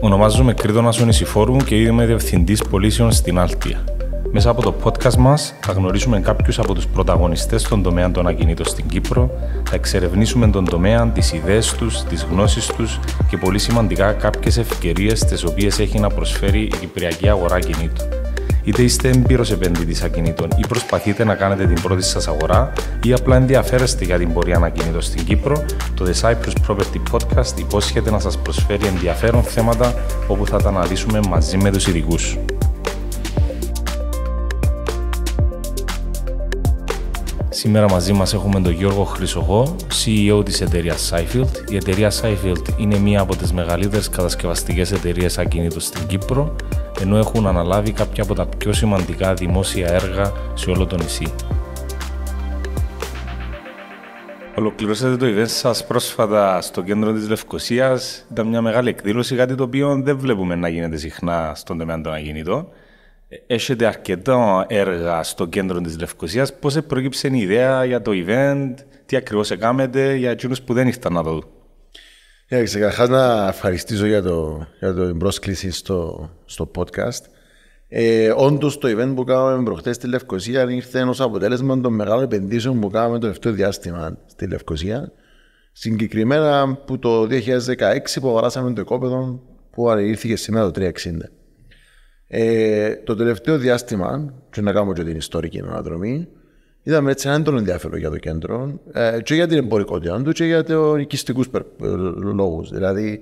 Ονομάζομαι Κρήτονα Ονησιφόρου και είμαι διευθυντής πωλήσεων στην Άλτια. Μέσα από το podcast μας θα γνωρίσουμε κάποιους από τους πρωταγωνιστές των τομέα των ακινήτων στην Κύπρο, θα εξερευνήσουμε τον τομέα, τις ιδέες τους, τις γνώσεις τους και πολύ σημαντικά κάποιες ευκαιρίες τις οποίες έχει να προσφέρει η Κυπριακή αγορά ακινήτων είτε είστε έμπειρο επενδυτής ακινήτων ή προσπαθείτε να κάνετε την πρώτη σας αγορά ή απλά ενδιαφέρεστε για την πορεία ανακινήτων στην Κύπρο, το The Cyprus Property Podcast υπόσχεται να σας προσφέρει ενδιαφέρον θέματα όπου θα τα αναλύσουμε μαζί με τους ειδικούς. Σήμερα μαζί μας έχουμε τον Γιώργο Χρυσογό, CEO της εταιρείας Seifield. Η εταιρεία Seifield είναι μία από τις μεγαλύτερες κατασκευαστικές εταιρείες ακινήτων στην Κύπρο, ενώ έχουν αναλάβει κάποια από τα πιο σημαντικά δημόσια έργα σε όλο το νησί. Ολοκληρώσατε το event σας πρόσφατα στο κέντρο της Λευκοσίας. Ήταν μια μεγάλη εκδήλωση, κάτι το οποίο δεν βλέπουμε να γίνεται συχνά στον τομέα των ακινήτων. Έχετε αρκετό έργα στο κέντρο της Λευκοσίας. Πώς προκύψε η ιδέα για το event, τι ακριβώς έκαμετε για εκείνους που δεν ήρθαν να το δουν. Ε, Καταρχά να ευχαριστήσω για, το, για την πρόσκληση στο, στο podcast. Ε, Όντως, το event που κάναμε προχτές στη Λευκοσία ήρθε ως αποτέλεσμα των μεγάλων επενδύσεων που κάναμε το τελευταίο διάστημα στη Λευκοσία. Συγκεκριμένα που το 2016 που αγοράσαμε το οικόπεδο που ήρθε σήμερα το 360. Ε, το τελευταίο διάστημα, και να κάνουμε και την ιστορική αναδρομή, είδαμε έτσι ένα έντονο ενδιαφέρον για το κέντρο ε, και για την εμπορικότητα του και για του οικιστικού ε, λόγους. Δηλαδή,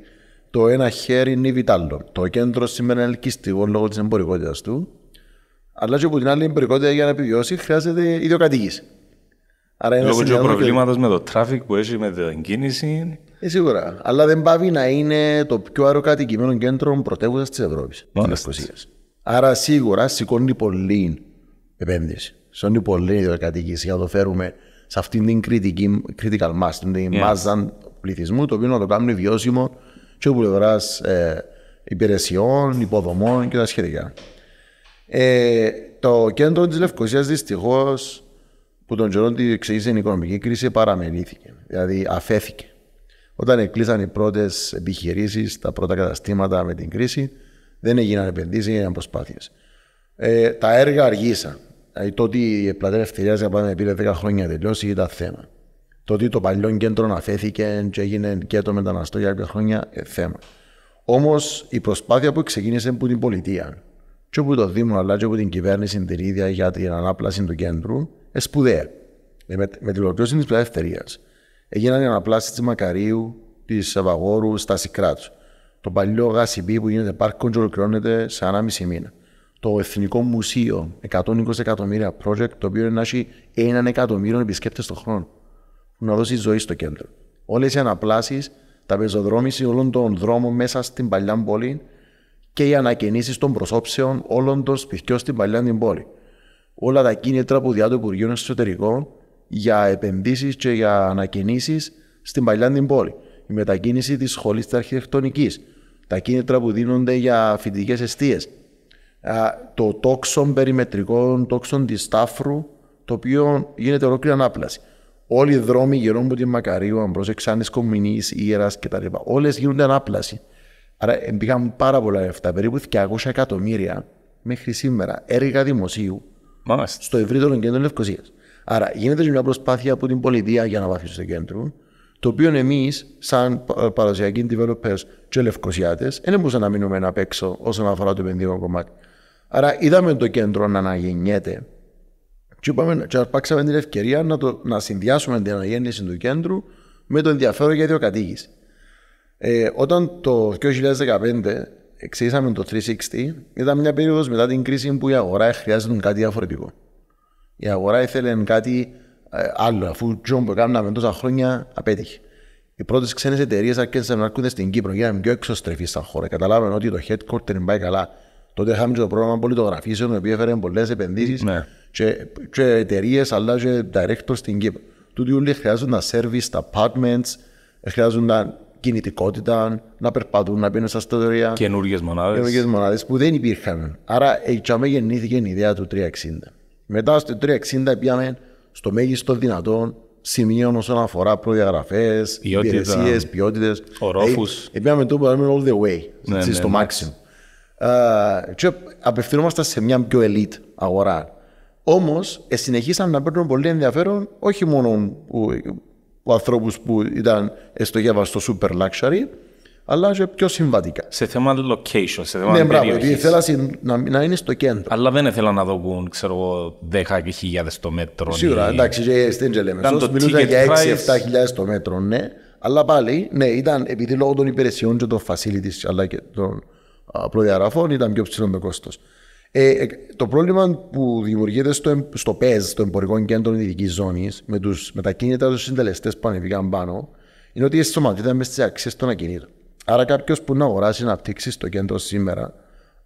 το ένα χέρι είναι βιτάλλο. Το κέντρο σήμερα είναι ελκυστικό λόγω της εμπορικότητας του. Αλλά και από την άλλη, η εμπορικότητα για να επιβιώσει χρειάζεται ιδιοκατοίκηση. Άρα είναι Λόγω του προβλήματο και... με το τράφικ που έχει με την κίνηση. Ε, σίγουρα. Αλλά δεν πάβει να είναι το πιο αεροκατοικημένο κέντρο πρωτεύουσας της Ευρώπης. Άρα σίγουρα σηκώνει πολύ επένδυση. Σηκώνει πολύ κατοίκηση για να το φέρουμε σε αυτήν την κριτική, critical mass, την yes. μάζα πληθυσμού, το οποίο να το κάνουμε βιώσιμο και από πλευράς ε, υπηρεσιών, υποδομών και τα σχετικά. Ε, το κέντρο της Λευκοσίας δυστυχώς που τον καιρό ότι εξήγησε η οικονομική κρίση παραμελήθηκε, δηλαδή αφέθηκε. Όταν εκκλείσαν οι πρώτες επιχειρήσεις, τα πρώτα καταστήματα με την κρίση, δεν έγιναν επενδύσεις, έγιναν προσπάθειες. Ε, τα έργα αργήσαν. Δηλαδή, το ότι η πλατεία ευθυρία για πάνω πήρε 10 χρόνια να τελειώσει ήταν θέμα. Το ότι το παλιό κέντρο αφέθηκε και έγινε το μεταναστό για κάποια χρόνια ε, θέμα. Όμως η προσπάθεια που ξεκίνησε από την πολιτεία και από το Δήμο αλλά και από την κυβέρνηση την ίδια για την ανάπλαση του κέντρου είναι σπουδαία. Ε, με, με την ολοκλήρωση της πλατείας ευθυρία έγιναν οι αναπλάσεις της Μακαρίου, της Σαβαγόρου, στα Σικράτσου το παλιό γασιμπή που γίνεται πάρκο και ολοκληρώνεται σε 1,5 μήνα. Το Εθνικό Μουσείο, 120 εκατομμύρια project, το οποίο είναι να έχει έναν εκατομμύριο επισκέπτες το χρόνο. Να δώσει ζωή στο κέντρο. Όλες οι αναπλάσεις, τα πεζοδρόμηση όλων των δρόμων μέσα στην παλιά πόλη και οι ανακαινήσεις των προσώψεων όλων των σπιτιών στην παλιά την πόλη. Όλα τα κίνητρα που διά το Υπουργείο Εσωτερικών για επενδύσεις και για ανακαινήσεις στην παλιά την πόλη. Η μετακίνηση της σχολής της αρχιτεκτονικής, τα κίνητρα που δίνονται για φοιτητικές αιστείες. Το τόξον περιμετρικών, τόξο της Στάφρου, το οποίο γίνεται ολόκληρη ανάπλαση. Όλοι οι δρόμοι γύρω από τη Μακαρίου, αν πρόσεξαν, τη και Ήρα κτλ. Όλες γίνονται ανάπλαση. Άρα πήγαν πάρα πολλά λεφτά, περίπου 200 εκατομμύρια μέχρι σήμερα έργα δημοσίου Μάλιστα. στο ευρύτερο κέντρο Λευκοσίας. Άρα γίνεται μια προσπάθεια από την πολιτεία για να βάθει στο κέντρο το οποίο εμείς, σαν ε, παραδοσιακοί developers και λευκοσιάτες, δεν μπορούσαμε να μείνουμε απ' έξω όσον αφορά το επενδυτικό κομμάτι. Άρα είδαμε το κέντρο να αναγεννιέται και είπαμε και αρπάξαμε την ευκαιρία να, το, να συνδυάσουμε την αναγέννηση του κέντρου με το ενδιαφέρον για ιδιοκατοίκηση. Ε, όταν το 2015 εξήγησαμε το 360, ήταν μια περίοδος μετά την κρίση που η αγορά χρειάζεται κάτι διαφορετικό. Η αγορά ήθελε κάτι ε, άλλο, αφού τζον που κάναμε τόσα χρόνια απέτυχε. Οι πρώτες ξένες εταιρείες άρχισαν να έρχονται στην Κύπρο για να είναι πιο εξωστρεφή στα χώρα. Καταλάβαμε ότι το headquarter πάει καλά. Τότε είχαμε και το πρόγραμμα πολιτογραφήσεων, το οποίο έφερε πολλές επενδύσεις ναι. και, και εταιρείες αλλά και directors στην Κύπρο. Τούτοι όλοι χρειάζονταν service, apartments, χρειάζονταν κινητικότητα, να περπατούν, να μπαίνουν στα στατορία. Καινούργιες μονάδες. Καινούργιες μονάδες που δεν υπήρχαν. Άρα, η ε, Τζαμέ γεννήθηκε η ιδέα του 360. Μετά στο 360 πήγαμε στο μέγιστο δυνατόν σημείο όσον αφορά προδιαγραφές, υπηρεσίες, ποιότητες. Ορόφους. Ε, ε, με το που all the way, ναι, ναι, στο ναι. maximum. και απευθυνόμαστε σε μια πιο elite αγορά. Όμως, ε, συνεχίσαμε να παίρνουν πολύ ενδιαφέρον όχι μόνο ο, ανθρώπους που ήταν γεύμα στο super luxury, αλλά και πιο συμβατικά. Σε θέμα location, σε θέμα ναι, μπράβο, επειδή ήθελα να, να είναι στο κέντρο. Αλλά δεν ήθελα να δοκούν, ξέρω εγώ, 10.000 το μέτρο. Σίγουρα, εντάξει, και στην Τζελέμεσος μιλούσα για 6-7.000 το μέτρο, ναι. Αλλά πάλι, ναι, ήταν επειδή λόγω των υπηρεσιών και των facilities αλλά και των προδιαγραφών ήταν πιο ψηλό το κόστος. Ε, ε, το πρόβλημα που δημιουργείται στο, στο ΠΕΖ, στο Εμπορικό Κέντρο Ειδικής Ζώνης, με, με τα κίνητα τους συντελεστές που ανεβήκαν πάνω, είναι ότι η σωματίδα μες στις αξίες των ακινήτων. Άρα κάποιος που να αγοράσει να πτύξει στο κέντρο σήμερα,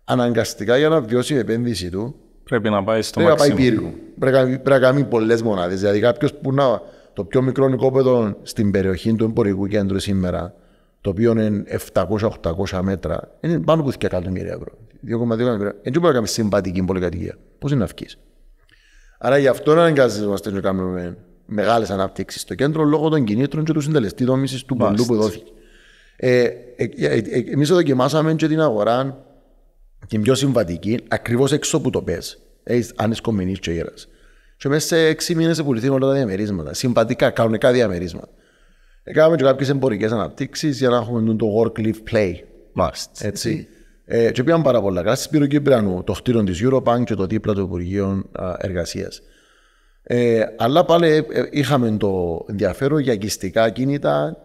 αναγκαστικά για να βιώσει η επένδυση του, πρέπει να πάει στο πρέπει Πρέπει, πρέπει να κάνει πολλές μονάδες. Δηλαδή κάποιος που να. Το πιο μικρό νοικόπεδο στην περιοχή του εμπορικού κέντρου σήμερα, το οποίο είναι 700-800 μέτρα, είναι πάνω από 2 εκατομμύρια ευρώ. 2,2 εκατομμύρια. Έτσι μπορεί να κάνει συμβατική πολυκατοικία. Πώς είναι να βγεις. Άρα γι' αυτό αναγκαζόμαστε να κάνουμε μεγάλες αναπτύξεις στο κέντρο λόγω των κινήτρων και του συντελεστή δόμησης του παντού που δόθηκε. Ε, ε, ε, ε Εμείς δοκιμάσαμε και την αγορά την πιο συμβατική, ακριβώς έξω που το πες. Αν είσαι και γέρας. Και μέσα σε έξι μήνες πουλήθηκαν όλα τα διαμερίσματα. Συμβατικά, κανονικά διαμερίσματα. Κάναμε και κάποιες εμπορικές αναπτύξεις για να έχουμε το work live play. Μάλιστα. Έτσι. και πήγαμε πάρα πολλά. Καλά, πύρο το χτίριο της Eurobank και το δίπλα του Υπουργείου Εργασίας. Ε, αλλά πάλι ε, ε, είχαμε το ενδιαφέρον για αγκιστικά κίνητα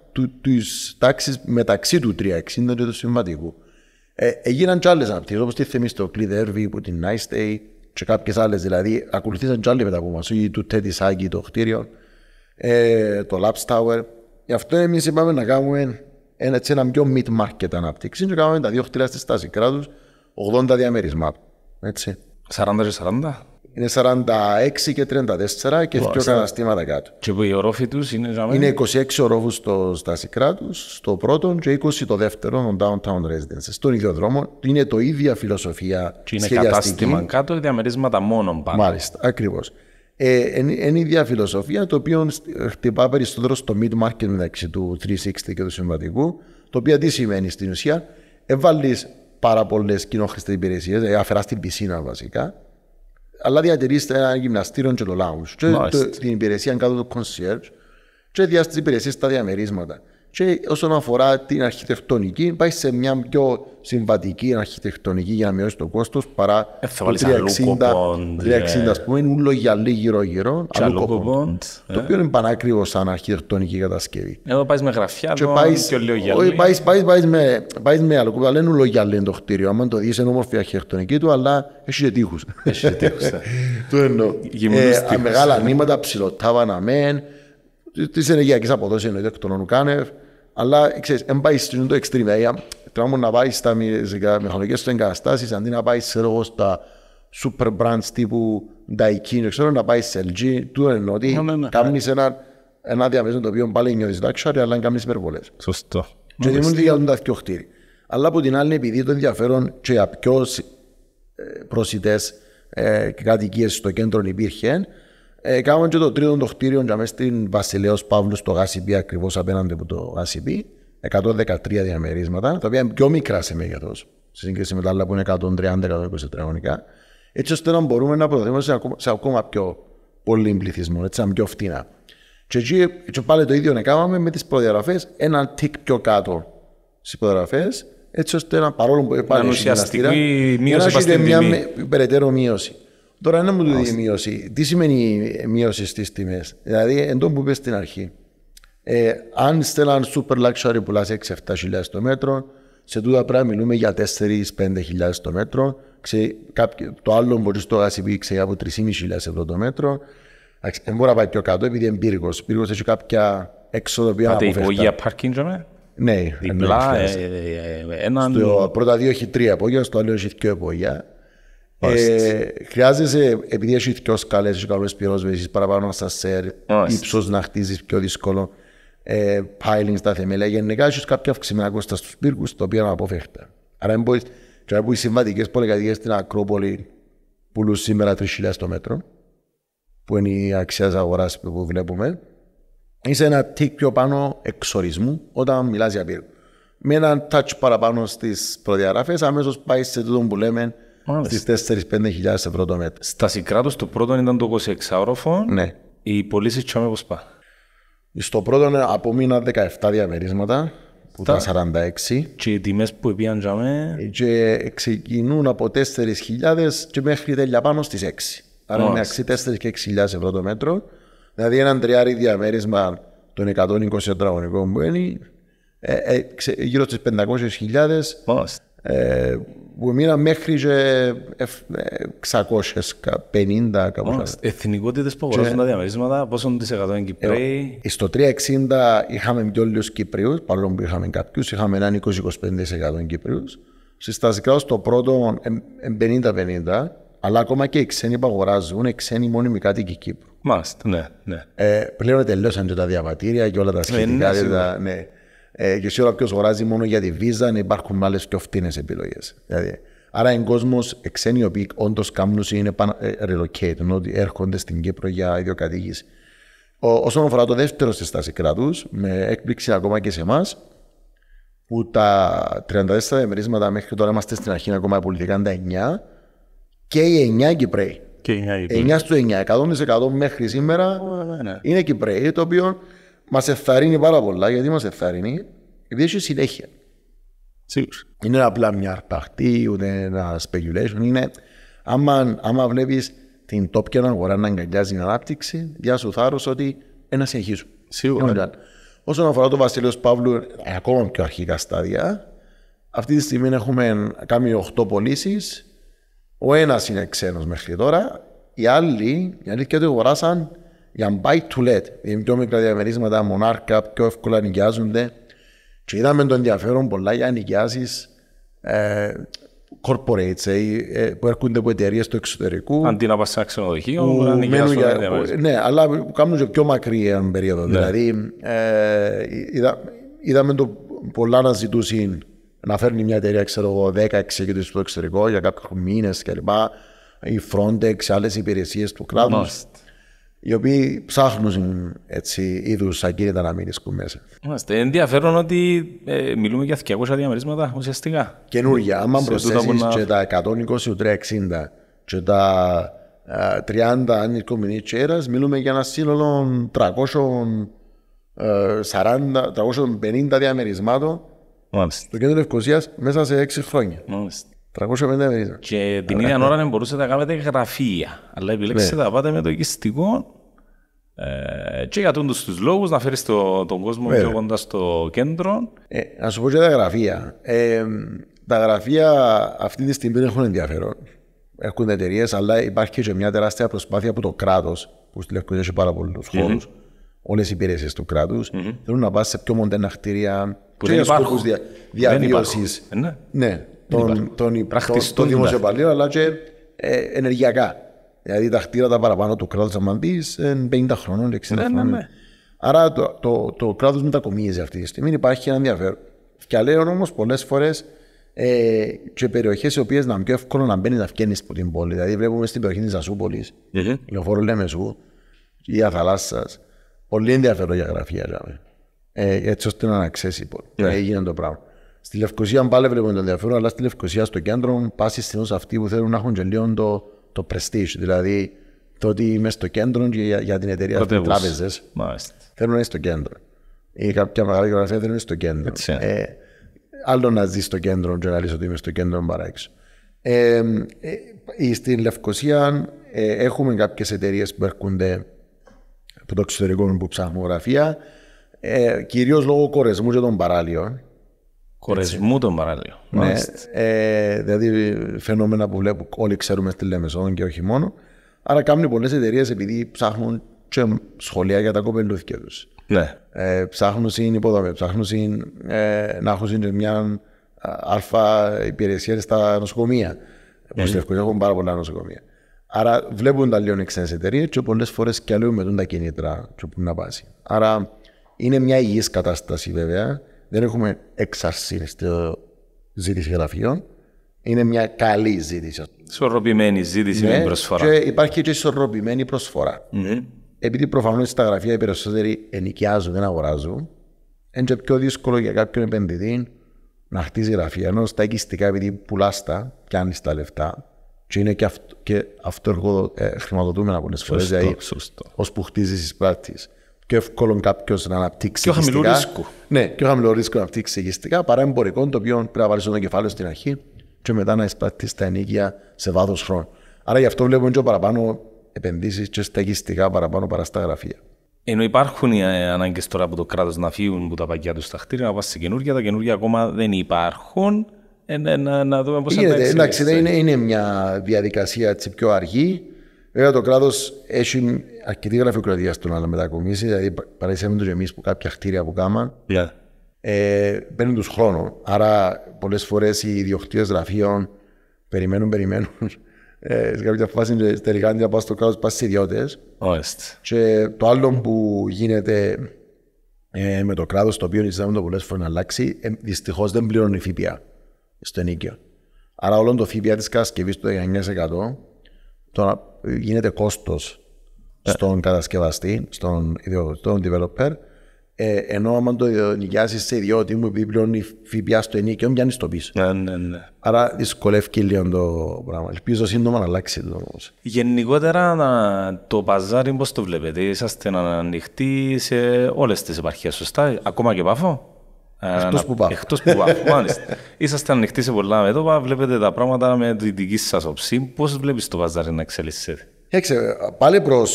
της τάξης μεταξύ του 360 και του συμβατικού. Ε, έγιναν και άλλες αναπτύξεις, όπως τη Θεμιστοκλή Δέρβη, από την Nice Day και κάποιες άλλες Δηλαδή, ακολουθήσαν και άλλοι ή του Τέντι Σάγκη, το χτίριο, ε, το Labs Tower. Γι' αυτό εμείς είπαμε να κάνουμε ένα, ένα πιο mid-market ανάπτυξη και κάναμε τα δύο χτίρια στη στάση κράτους 80 διαμερισμα Έτσι. 40 και 40 είναι 46 και 34 και δύο καταστήματα κάτω. Και που οι ορόφοι τους είναι. Είναι 26 ορόφους στο Στάση κράτου, στο πρώτο και 20 το δεύτερο, το Downtown Residence. Στον ίδιο δρόμο είναι το ίδια φιλοσοφία. Και είναι κατάστημα κάτω, διαμερίσματα μόνο πάνω. Μάλιστα, ακριβώς. είναι η ίδια φιλοσοφία το οποίο ε, χτυπά περισσότερο στο mid market μεταξύ του 360 και του συμβατικού. Το οποίο τι σημαίνει στην ουσία, εβάλει πάρα πολλές κοινόχρηστες υπηρεσίες, ε, αφαιράς την πισίνα βασικά αλλά διατηρήστε ένα γυμναστήριο και το λάους και το, την υπηρεσία κάτω του κονσιέρτ και διάστηση υπηρεσία στα διαμερίσματα. Και όσον αφορά την αρχιτεκτονική, πάει σε μια πιο συμβατική αρχιτεκτονική για να μειώσει το κόστος παρά ε, το 360, ας πούμε, ούλο για γυρω γύρω-γύρω. Το ε. οποίο είναι πανάκριβος σαν αρχιτεκτονική κατασκευή. Εδώ πάεις με γραφιά, πάει και λίγο γυαλί. Πάει με άλλο αλλά είναι ούλο γυαλί το χτίριο. Αν το δεις, είναι όμορφη αρχιτεκτονική του, αλλά έχει τείχους. Έχει τείχους. Ε. Το εννοώ. Μεγάλα νήματα, ψηλοτάβανα μεν. Της ενεργειακή αποδόση εννοείται εκ των Ονουκάνευ. Αλλά ξέρεις, δεν πάει στο το extreme. Δηλαδή, να πάει στα μηχανικές του εγκαταστάσεις, αντί να πάει σε λόγο στα super brands τύπου Daikin, ξέρω, να πάει σε LG, του εννοώ ότι ναι, ναι, ναι. κάνεις ένα, ένα το οποίο πάλι νιώθεις luxury, αλλά κάνεις υπερβολές. Σωστό. Και δημιουργούνται για τον ταυτιό χτύρι. Αλλά από την άλλη, επειδή το ενδιαφέρον και για πιο προσιτές ε, ε κατοικίες στο κέντρο υπήρχε, ε, και το τρίτο το για μέσα στην Βασιλέως Παύλου στο ΓΑΣΥΠΗ, ακριβώς απέναντι από το ΓΑΣΥΠΗ. 113 διαμερίσματα, τα οποία είναι πιο μικρά σε μέγεθος, σε σύγκριση με τα άλλα που είναι 130-120 τετραγωνικά, έτσι ώστε να μπορούμε να προτείνουμε σε, σε, ακόμα πιο πολύ πληθυσμό, έτσι σαν πιο φτηνά. Και εκεί έτσι πάλι το ίδιο να με τις προδιαγραφές, ένα τικ πιο κάτω στις προδιαγραφές, έτσι ώστε να παρόλο που υπάρχει ουσιαστική μείωση, να μια περαιτέρω μείωση. Τώρα να μου το δει μείωση. Τι σημαίνει μείωση στις τιμές. Δηλαδή, εντό που είπες στην αρχή, ε, αν στέλναν super luxury που 6-7 το μέτρο, σε τούτα πράγματα, μιλούμε για 4-5 το μέτρο. Ξε, κάποιο, το άλλο μπορείς στο ACB ξέρει από 3,5 ευρώ το μέτρο. Δεν μπορεί να πάει πιο κάτω επειδή είναι πύργος. πύργος έχει κάποια έξοδο που είναι υπόγεια πάρκινγκ, Ναι, διπλά. Ε, ε, ε, έναν... Στο πρώτα δύο έχει τρία απόγεια, στο άλλο έχει δύο απόγεια. Ε, χρειάζεσαι, επειδή έχει πιο σκάλες, έχεις καλέ πυροσβέσει, παραπάνω στα σερ, ύψος να χτίζεις πιο δύσκολο, ε, piling στα θεμέλια. Γενικά έχεις κάποια αυξημένα κόστα στους πύργους, τα οποία είναι απόφευκτα. Άρα, αν μπορεί, τώρα που οι συμβατικές πολυκατοικίες στην Ακρόπολη πουλούν σήμερα 3.000 το μέτρο, που είναι η αξία της αγοράς που βλέπουμε, είσαι ένα τικ πιο πάνω εξορισμού όταν μιλάς για πύργο. Με έναν touch παραπάνω στις προδιαγραφές, αμέσως πάει σε τούτο που λέμε Στι 4-5 ευρώ το μέτρο. Στα συγκράτω, το πρώτο ήταν το 26 όροφο. Ναι. Οι πωλήσεις τσάμε πώ πάει. Στο πρώτο από μήνα 17 διαμερίσματα που ήταν 46. Και οι τιμές που πήγαν ε, Και ξεκινούν από 4.000 και μέχρι τέλεια πάνω στις 6. Άρα είναι αξί 4 και 6.000 ευρώ το μέτρο. Δηλαδή έναν τριάρι διαμέρισμα των 120 τετραγωνικών που είναι ε, ε, γύρω στις 500.000 ε, που μείναν μέχρι και 650 κάπου. Εθνικότητες που αγοράζουν τα διαμερίσματα, πόσο τη εκατό είναι ε, Κυπρέοι. στο 360 είχαμε πιο λίγους Κυπρίους, παρόλο που είχαμε κάποιους, είχαμε έναν 20-25% Κυπρίου. Συστασικά στο πρώτο 50-50, αλλά ακόμα και οι ξένοι που αγοράζουν, οι ξένοι μόνιμοι κάτοικοι Κύπρου. Μάλιστα, ναι. ναι. Ε, πλέον τελειώσαν και τα διαβατήρια και όλα τα ε, ναι, σχετικά. Ναι, ναι, ναι. Ε, και σίγουρα ποιος αγοράζει μόνο για τη βίζα, να υπάρχουν άλλες πιο φθηνέ επιλογές. Δηλαδή, άρα, είναι κόσμο, εξένοι οι οποίοι όντως κάνουν είναι πάνω, ε, relocate, ενώ έρχονται στην Κύπρο για ιδιοκατοίκηση. όσον αφορά το δεύτερο στη στάση κράτους, με έκπληξη ακόμα και σε εμάς, που τα 34 διαμερίσματα μέχρι τώρα είμαστε στην αρχή ακόμα πολιτικά τα 9 και οι 9 Κυπρέοι. Και 9, 9 στου 9, 100% μέχρι σήμερα ναι. είναι Κυπρέοι, το οποίο μας εθαρρύνει πάρα πολλά. Γιατί μας εθαρρύνει, επειδή έχει συνέχεια. Σίγουρα. Είναι απλά μια αρπαχτή, ούτε ένα speculation. Είναι άμα, άμα βλέπεις την τόπια αγορά να αγκαλιάζει την ανάπτυξη, σου θάρρος ότι ένα ε, συνεχίζουν. Σίγουρα. Όσον αφορά το Βασίλειος Παύλου, ε, ακόμα πιο αρχικά στάδια, αυτή τη στιγμή έχουμε κάνει 8 πωλήσεις. Ο ένας είναι ξένος μέχρι τώρα. Οι άλλοι, οι αλήθεια, το αγοράσαν για να πάει του let. Οι πιο μικρά διαμερίσματα μονάρκα πιο εύκολα νοικιάζονται. Και είδαμε το ενδιαφέρον πολλά για νοικιάσεις ε, corporates ε, ε, που έρχονται από εταιρείες του εξωτερικού. Αντί να πας σε ένα ξενοδοχείο, να νοικιάζουν. για, Ναι, αλλά κάνουν και πιο μακρύ έναν περίοδο. Ναι. Δηλαδή, ε, είδα, είδαμε το πολλά να ζητούσαν να φέρνει μια εταιρεία, ξέρω εγώ, 10 εξηγητέ στο εξωτερικό για κάποιους μήνες κλπ. Η Frontex, άλλες υπηρεσίες του κράτους οι οποίοι ψάχνουν έτσι, είδους ακίνητα να μην ρισκούν μέσα. Είμαστε ενδιαφέρον ότι ε, μιλούμε για 200 διαμερίσματα ουσιαστικά. Καινούργια. Άμα προσθέσεις να... και τα 120-360 και τα 30 ε, αν οικομινή τσέρας, μιλούμε για ένα σύνολο 340, 350 ε, διαμερισμάτων Μάλιστα. στο κέντρο Ευκοσίας μέσα σε 6 χρόνια. 350 Και την ίδια ώρα μπορούσατε να κάνετε γραφεία. Αλλά επιλέξετε ναι. να πάτε με το οικιστικό ε, και για τούντους τους λόγους να φέρεις το, τον κόσμο Βέβαια. πιο κοντά στο κέντρο. Ε, να σου πω και τα γραφεία. Ε, τα γραφεία αυτή τη στιγμή δεν έχουν ενδιαφέρον. Έχουν εταιρείες, αλλά υπάρχει και μια τεράστια προσπάθεια από το κράτος, που στη εχει έχει πάρα πολλούς mm-hmm. χώρους, όλες οι υπηρεσίες του κράτους, mm-hmm. θέλουν να πά σε πιο μοντένα χτίρια που δεν υπάρχουν. Δια, διαβίωση. Ε, ναι, ναι των, των, των, των δημοσιοπαλίων, αλλά και ε, ενεργειακά. Δηλαδή τα χτίρα τα παραπάνω του κράτου, αν πει, 50 χρόνων, 60 ναι, ναι, χρόνων. Ναι. Άρα το, το, το κράτος μετακομίζει αυτή τη στιγμή. Υπάρχει ένα ενδιαφέρον. Και λέω όμως πολλές φορές ε, και περιοχές οι οποίες είναι πιο εύκολο να μπαίνεις να φγαίνει από την πόλη. Δηλαδή, βλέπουμε στην περιοχή της Ζασούπολης, mm-hmm. λεωφόρο Λεμεσού, η Αθαλάσσας. Πολύ ενδιαφέρον για γραφεία, δηλαδή. ε, έτσι ώστε να αναξέσει πολύ. Yeah. Έγινε το πράγμα. Στη Λευκοσία, πάλι βλέπουμε το ενδιαφέρον, αλλά στη Λευκοσία, στο κέντρο, πάσης στην αυτοί που θέλουν να έχουν τελειώσει το, το prestige, δηλαδή το ότι είμαι στο κέντρο για, για την εταιρεία αυτή τράπεζε. Θέλω να είσαι στο κέντρο. Ή κάποια μεγάλη γραφεία θέλω να είσαι στο κέντρο. Έτσι, ε. ε άλλο να ζεις στο κέντρο και να λες ότι είμαι στο κέντρο παρά έξω. Ε, ε, ε, στην Λευκοσία ε, έχουμε κάποιες εταιρείες που έρχονται από το εξωτερικό που ψάχνουν γραφεία. Ε, Κυρίως λόγω κορεσμού και των παράλληλων. Κορεσμού των παράλληλο. Ναι, ε, δηλαδή φαινόμενα που βλέπω, όλοι ξέρουμε στη Λεμεσόν και όχι μόνο. Άρα κάνουν πολλές εταιρείες επειδή ψάχνουν και σχολεία για τα κοπελούθια τους. Ναι. Ε, ψάχνουν συν ψάχνουν συν, ε, να έχουν συν μια αλφα υπηρεσία στα νοσοκομεία. Ναι. Που στην Ευκολία έχουν πάρα πολλά νοσοκομεία. Άρα βλέπουν τα λίγο ξένες εταιρείες και πολλές φορές και αλλού μετούν τα κινήτρα και που να πάσει. Άρα είναι μια υγιής κατάσταση βέβαια δεν έχουμε εξαρσίες στο ζήτηση γραφείων. Είναι μια καλή ζήτηση. Σορροπημένη ζήτηση με ναι, προσφορά. Και υπάρχει και ισορροπημένη προσφορά. Mm-hmm. Επειδή προφανώς στα γραφεία οι περισσότεροι ενοικιάζουν, δεν αγοράζουν, είναι πιο δύσκολο για κάποιον επενδυτή να χτίζει γραφεία. Ενώ στα οικιστικά, επειδή πουλάς τα, πιάνεις τα λεφτά, και είναι και, αυτό εργοδο- ε, χρηματοδοτούμενα πολλές φορές. Δηλαδή, που χτίζεις τι πράξει πιο εύκολο κάποιος να αναπτύξει. Πιο χαμηλό ρίσκο. Ναι, πιο χαμηλό ρίσκο να αναπτύξει εγγυστικά παρά εμπορικό το οποίο πρέπει να βάλεις το κεφάλαιο στην αρχή και μετά να εισπατεί τα ενίκεια σε βάθος χρόνου. Άρα γι' αυτό βλέπουμε και παραπάνω επενδύσεις και στα εγγυστικά παραπάνω παρά στα γραφεία. Ενώ υπάρχουν οι ε, ανάγκες τώρα από το κράτος να φύγουν από τα παγιά τους στα χτίρια, να πας σε καινούργια, τα καινούργια ακόμα δεν υπάρχουν. Ε, ναι, να, να, δούμε πώς θα τα Εντάξει, είναι, είναι μια διαδικασία πιο αργή. Βέβαια το κράτος έχει αρκετή γραφειοκρατία στο να μετακομίσει. Δηλαδή, παρέσαμε εμεί που κάποια χτίρια που κάμαν. Yeah. Ε, παίρνουν τους χρόνο. Άρα, πολλές φορές οι ιδιοκτήτες γραφείων περιμένουν, περιμένουν. Ε, σε κάποια φάση τελικά να πας στο κράτος, πας σε ιδιώτες. Oh, και το άλλο που γίνεται ε, με το κράτος, το οποίο ζητάμε το πολλές φορές να αλλάξει, ε, δυστυχώς δεν πληρώνει ΦΠΑ στο ενίκιο. Άρα, όλο το ΦΠΑ της κατασκευής του 19% το γίνεται κόστος ε. στον κατασκευαστή, στον developer, ε, ενώ άμα το νοικιάσεις σε ιδιότητα μου, επειδή πλέον η ΦΠΑ στο ενίκιο, πιάνει το πίσω. Ναι, ναι, ναι. Άρα δυσκολεύει λίγο το πράγμα. Ελπίζω σύντομα να αλλάξει το όμω. Γενικότερα το παζάρι, πώς το βλέπετε, είσαστε ανοιχτοί σε όλες τις επαρχίες, σωστά, ακόμα και πάφο. Ε, Εκτός που πάω. που πάω. Είσαστε ανοιχτοί σε πολλά μέτωπα, βλέπετε τα πράγματα με τη δική σας όψη. Πώς βλέπεις το βαζάρι να εξελίσσεται. Έξε, πάλι προς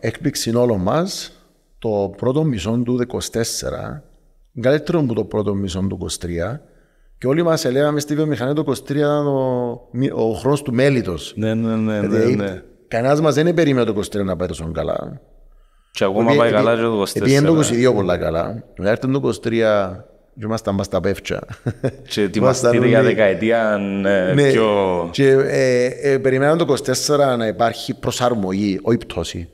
έκπληξη όλων μας, το πρώτο μισό του 24, καλύτερο από το πρώτο μισό του 23, και όλοι μας έλεγαμε στη βιομηχανία το 23 ο, ο χρόνος του μέλητος. Ναι, ναι, ναι. ναι, ναι. Κανένας μας δεν περίμενε το να πάει καλά. Και ακόμα πάει καλά και το 24. Επειδή το 22 πολλά καλά, μετά το 23 και ήμασταν μας τα πέφτια. Και ετοιμαστείτε για δεκαετία ε, ναι, πιο... Και ε, ε, περιμέναν το 24 να υπάρχει προσαρμογή, όχι πτώση.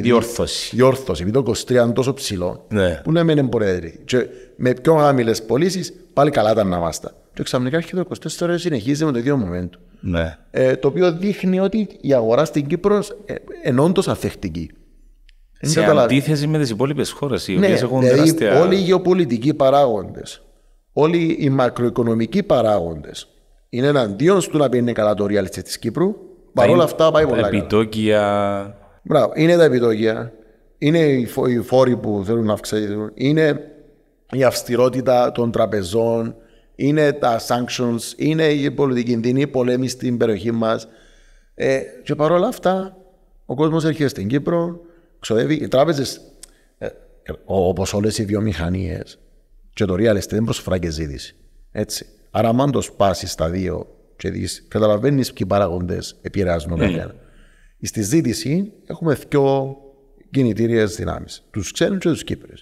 Διόρθωση. Διόρθωση, επειδή το 23 είναι τόσο ψηλό, ναι. που να είναι εμπορεύει. Και με πιο χαμηλές πωλήσεις, πάλι καλά ήταν να είμαστε. Και ξαφνικά έρχεται το 24 συνεχίζει με το ίδιο momentum. Ναι. το οποίο δείχνει ότι η αγορά στην Κύπρος ε, ενόντως σε αντίθεση με τις υπόλοιπες χώρες, οι ναι, έχουν δηλαδή, τεράστια... Όλοι οι γεωπολιτικοί παράγοντες, όλοι οι μακροοικονομικοί παράγοντες είναι εναντίον του να πίνει καλά το real της Κύπρου. Παρ' όλα αυτά πάει πολλά. Τα επιτόκια. Μπράβο, είναι τα επιτόκια. Είναι οι φόροι που θέλουν να αυξήσουν. Είναι η αυστηρότητα των τραπεζών. Είναι τα sanctions. Είναι η πολιτική κινδύνη, οι πολέμοι στην περιοχή μας. Ε, και παρόλα αυτά, ο κόσμος έρχεται στην Κύπρο, ξοδεύει. Οι τράπεζες, ε, ε, όπως όλες οι βιομηχανίες, και το real estate δεν προσφράγει ζήτηση. Έτσι. Άρα, αν το σπάσεις στα δύο και δεις, καταλαβαίνεις ποιοι παράγοντες επηρεάζουν όλα καθένα. Στη ζήτηση έχουμε δύο κινητήριες δυνάμεις. Τους ξένους και τους Κύπρου.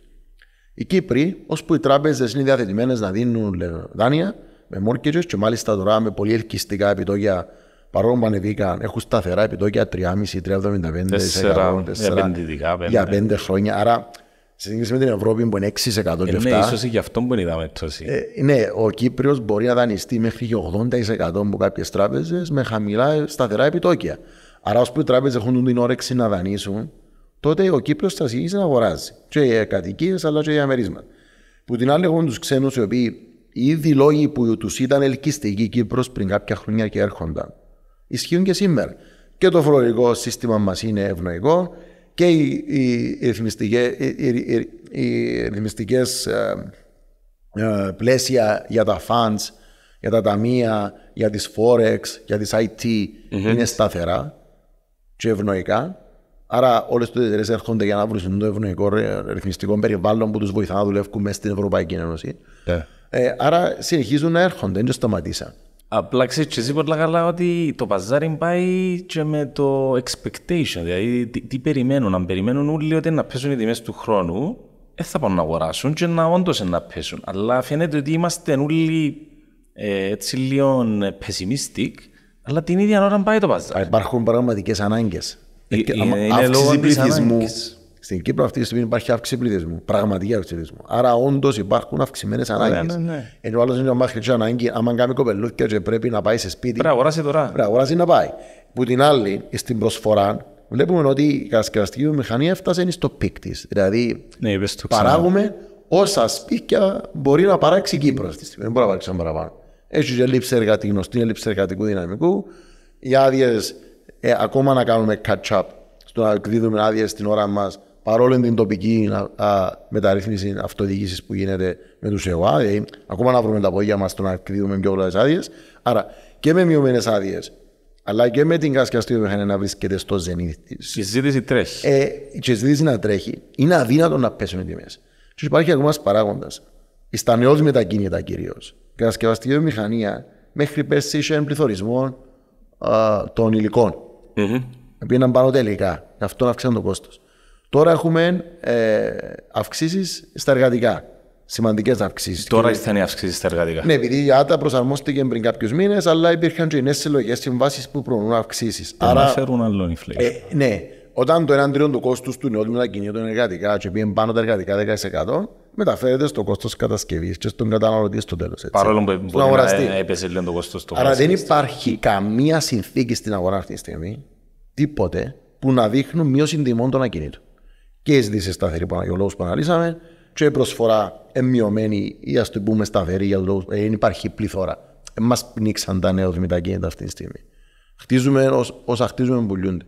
Οι Κύπροι, ώσπου οι τράπεζες είναι διαθετημένες να δίνουν δάνεια με mortgages και μάλιστα τώρα με πολύ ελκυστικά επιτόκια παρόλο που ανεβήκαν, έχουν σταθερά επιτόκια 3,5-3,75% για 5 χρόνια. Άρα, σε σύγκριση με την Ευρώπη που είναι 6% και 7%. Ε, ναι, ίσως γι' αυτό που είδαμε τόση. Ε, ναι, ο Κύπριος μπορεί να δανειστεί μέχρι και 80% από κάποιες τράπεζες με χαμηλά ε, σταθερά επιτόκια. Άρα, που οι τράπεζες έχουν την όρεξη να δανείσουν, τότε ο Κύπριος θα συνεχίσει να αγοράζει. Και οι κατοικίες αλλά και οι αμερίσματα. Που την άλλη, έχουν τους ξένους οι οποίοι ήδη λόγοι που τους ήταν ελκυστικοί Κύπρος πριν κάποια χρόνια και έρχονταν Ισχύουν και σήμερα. Και το φορολογικό σύστημα μας είναι ευνοϊκό και οι, οι, ρυθμιστικέ ε, ε, πλαίσια για τα funds, για τα ταμεία, για τις forex, για τις IT είναι σταθερά και ευνοϊκά. Άρα όλες τις εταιρείες έρχονται για να βρουν το ευνοϊκό ρυθμιστικό περιβάλλον που τους βοηθά να δουλεύουν μέσα στην Ευρωπαϊκή Ένωση. Yeah. Ναι. Ε, άρα συνεχίζουν να έρχονται, δεν το σταματήσαν. Απλά ξέρεις και εσύ πολλά καλά ότι το παζάρι πάει και με το expectation, δηλαδή τι, τι περιμένουν. Αν περιμένουν όλοι ότι να πέσουν οι τιμές του χρόνου, δεν θα πάνε να αγοράσουν και να όντως να πέσουν. Αλλά φαίνεται ότι είμαστε όλοι ε, έτσι λίγο ε, pessimistic, αλλά την ίδια ώρα πάει το παζάρι. Υπάρχουν πραγματικές ανάγκες. Ε, ε, είναι, ε, είναι λόγω της ανάγκης. Στην Κύπρο αυτή τη στιγμή υπάρχει αύξηση πληθυσμού, πραγματική αύξηση πληθυσμού. Άρα όντως υπάρχουν αυξημένες ναι, ανάγκες. Ναι, ναι. Ενώ άλλος είναι ο μάχη τη ανάγκη, άμα κάνει κοπελούθια και πρέπει να πάει σε σπίτι. Πρέπει αγοράσει τώρα. Πρέπει αγοράσει να πάει. Που την άλλη, στην προσφορά, βλέπουμε ότι η κατασκευαστική βιομηχανία έφτασε στο πικ της. Δηλαδή, ναι, παράγουμε όσα σπίτια μπορεί να παράξει η Κύπρος αυτή τη στιγμή. Δεν μπορεί να παράξει παραπάνω. Έχει λήψη εργατική, γνωστή λήψη εργατικού δυναμικού. Οι άδειες ε, ακόμα να κάνουμε catch-up στο να εκδίδουμε άδειες στην ώρα μας παρόλο την τοπική μεταρρύθμιση αυτοδιοίκησης που γίνεται με τους ΕΟΑ. Δηλαδή, ακόμα να βρούμε τα πόδια μας στο να κρίνουμε πιο πολλές άδειες. Άρα και με μειωμένες άδειες, αλλά και με την κάσκα αστυνομία να βρίσκεται στο ζενή της. Και συζήτηση τρέχει. Ε, η συζήτηση να τρέχει. Είναι αδύνατο να πέσουν οι τιμές. Και υπάρχει ακόμα ένας παράγοντας. Η στανιώδη μετακίνητα κυρίω. Η κατασκευαστική βιομηχανία μέχρι πέρσι είχε πληθωρισμό των υλικών. Mm-hmm. ήταν πάνω τελικά. Αυτό αυξάνει το κόστος. Τώρα έχουμε ε, αυξήσεις στα εργατικά. Σημαντικές αυξήσεις. Τώρα ήρθαν οι αυξήσεις στα εργατικά. Ναι, επειδή η ΆΤΑ προσαρμόστηκε πριν κάποιους μήνες, αλλά υπήρχαν και νέες συλλογές συμβάσεις που προνούν αυξήσει. Άρα. φέρουν άλλο inflation. Ε, ναι, όταν το 1 τρίτο του κόστους του νεότου μετακινήτων εργατικά και πήγαινε πάνω τα εργατικά 10%, μεταφέρεται στο κόστος κατασκευής και στον καταναλωτή στο τέλος. Παρόλο που μπορεί να ε, έπεσε λίγο το κόστος του. Άρα δεν υπάρχει καμία συνθήκη στην αγορά αυτή τη στιγμή, τίποτε, που να δείχνουν μείωση τιμών των ακινήτων και η σταθερή για λόγους που αναλύσαμε και η προσφορά εμειωμένη ή ας το πούμε σταθερή για ε, δεν υπάρχει πληθώρα. Ε, μας πνίξαν τα νέα κίνητα αυτή τη στιγμή. Χτίζουμε όσα χτίζουμε πουλούνται.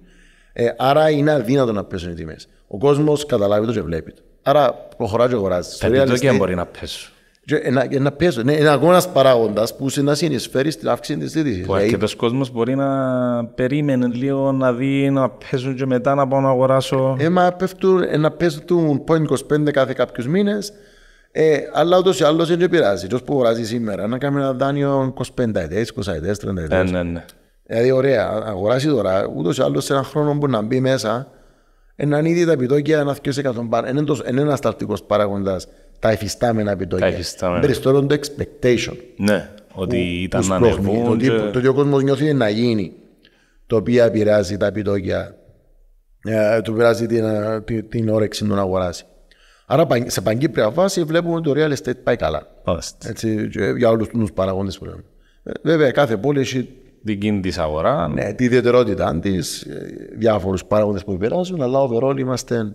Ε, άρα είναι αδύνατο να πέσουν οι τιμές. Ο κόσμος καταλάβει το και βλέπει Άρα προχωράει και αγοράζει. Τα μπορεί να πέσουν να, πέσω. Είναι αγώνας παράγοντας που να συνεισφέρει στην αύξηση της ζήτησης. Που αρκετός κόσμος μπορεί να περίμενε λίγο να δει να παίζουν και μετά να πάω να αγοράσω. Ε, μα πέφτουν να παίζουν 0.25 κάθε κάποιους μήνες. Ε, αλλά ούτως ή άλλως δεν πειράζει. Τι που αγοράζει σήμερα, να κάνει ένα δάνειο 25 ετέ, 20 ετέ, 30 ετές. Ε, ναι, ναι. Δηλαδή, ωραία, αγοράσει τώρα, ούτως ή άλλως σε έναν χρόνο που να μπει μέσα, έναν ήδη τα επιτόκια ένα 2%. Είναι ένα στατικό παράγοντας τα εφιστάμενα επιτόκια. Περισσότερο το expectation. Ναι, ότι που, ήταν να ανεβούν. Το, και... το, ότι ο κόσμος νιώθει να γίνει. Το οποίο επηρεάζει τα επιτόκια. Ε, το επηρεάζει την, ε, την, την όρεξη του να αγοράσει. Άρα σε παγκύπρια βάση βλέπουμε ότι το real estate πάει καλά. Έτσι, για όλους τους παραγόντες που λέμε. Ε, βέβαια, κάθε πόλη έχει την κίνη της αγοράς. Ναι, τη ιδιαιτερότητά της, ε, διάφορους παράγοντε που επηρεάζουν, αλλά overall είμαστε.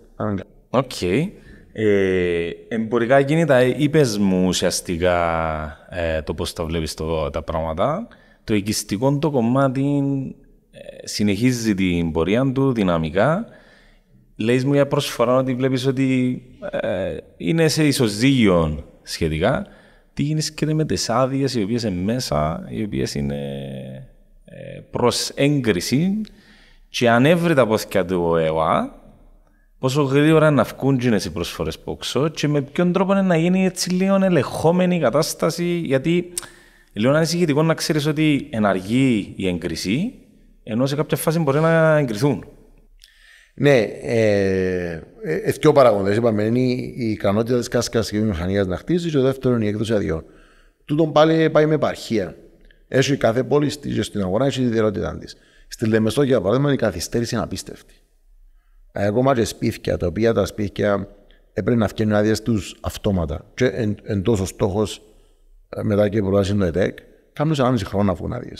Οκ. Okay. Ε, εμπορικά κίνητα, είπε μου ουσιαστικά ε, το πώς τα βλέπεις τα πράγματα. Το οικιστικό το κομμάτι ε, συνεχίζει την πορεία του δυναμικά. Λέει μου για προσφορά ότι βλέπεις ότι ε, είναι σε ισοζύγιο σχετικά. Τι γίνεται με τις άδειες οι οποίες είναι μέσα, οι οποίες είναι προς έγκριση και ανέβρει τα πόθηκα του ΕΟΑ πόσο γρήγορα να βγουν οι προσφορές που έξω και με ποιον τρόπο είναι να γίνει έτσι λίγο ελεγχόμενη η κατάσταση. Γιατί λίγο ανησυχητικό να ξέρεις ότι εναργεί η έγκριση, ενώ σε κάποια φάση μπορεί να εγκριθούν. Ναι, ε, ε, ε παραγωγή, παραγόντε. Είπαμε είναι η ικανότητα της κασκαστική μηχανίας να χτίζεις και ο δεύτερο είναι η έκδοση αδειών. Τούτων πάλι πάει με επαρχία. Έχει κάθε πόλη στην αγορά, έχει τη ιδιαιτερότητά της. Στην Λεμεσό, για παράδειγμα, η καθυστέρηση είναι απίστευτη. Ακόμα και σπίθια, τα οποία τα σπίθια έπρεπε να φτιάξουν άδειες τους αυτόματα. Και εν, εν τόσο στόχος ε, μετά και προτάσεις το ΕΤΕΚ, κάνουν σε έναν χρόνο να βγουν άδειες.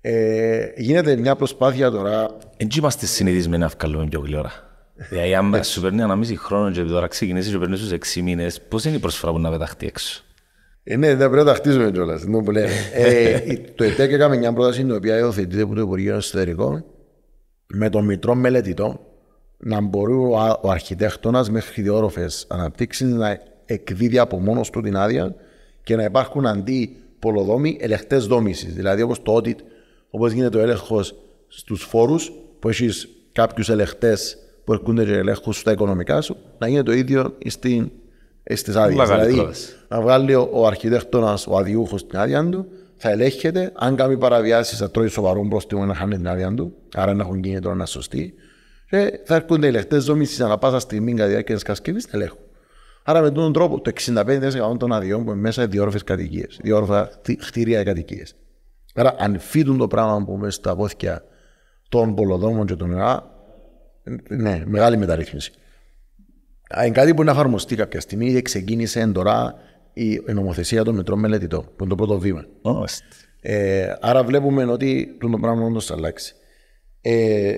Ε, γίνεται μια προσπάθεια τώρα. Εν Δεν είμαστε συνηθισμένοι να βγάλουμε πιο γλυόρα. Δηλαδή, αν ε. σου παίρνει ένα μισή χρόνο και τώρα ξεκινήσει και παίρνεις στου 6 μήνες, πώς είναι η προσφορά που να πεταχτεί έξω. Ε, ναι, δεν πρέπει να τα χτίζουμε κιόλα. Ε, το ΕΤΕΚ έκαμε μια πρόταση την οποία υιοθετείται από το Υπουργείο Εσωτερικών με το μητρό μελετητό να μπορεί ο αρχιτέκτονα μέχρι διορόφες όροφε αναπτύξεις να εκδίδει από μόνος του την άδεια και να υπάρχουν αντί πολλοδόμοι ελεκτές δόμησης. Δηλαδή, όπως το audit, όπως γίνεται ο έλεγχος στους φόρους, που έχεις κάποιους ελεγχτέ που έρχονται και ελέγχουν στα οικονομικά σου, να γίνει το ίδιο στις άδειες. Δηλαδή, να βγάλει ο, ο αρχιτέκτονας, ο αδιούχος την άδεια του θα ελέγχεται. Αν κάνει παραβιάσεις, θα τρώει σοβαρό πρόστιμο να χάνει την άδεια του. Άρα να έχουν γίνει να σωστεί. Και ε, θα έρχονται οι λεχτέ να ανά πάσα στιγμή κατά τη διάρκεια της κατασκευής να ελέγχουν. Άρα με τον τρόπο το 65% των αδειών που είναι μέσα διόρφε κατοικίε, διόρφα χτίρια κατοικίες. Άρα αν φύτουν το πράγμα που μέσα στα βόθια των πολοδόμων και των ΕΑ, ναι, μεγάλη μεταρρύθμιση. Είναι κάτι που να εφαρμοστεί κάποια στιγμή, ξεκίνησε τώρα η νομοθεσία των μετρών μελετητών, που είναι το πρώτο βήμα. Ε, άρα βλέπουμε ότι το πράγμα όντω αλλάξει. Ε,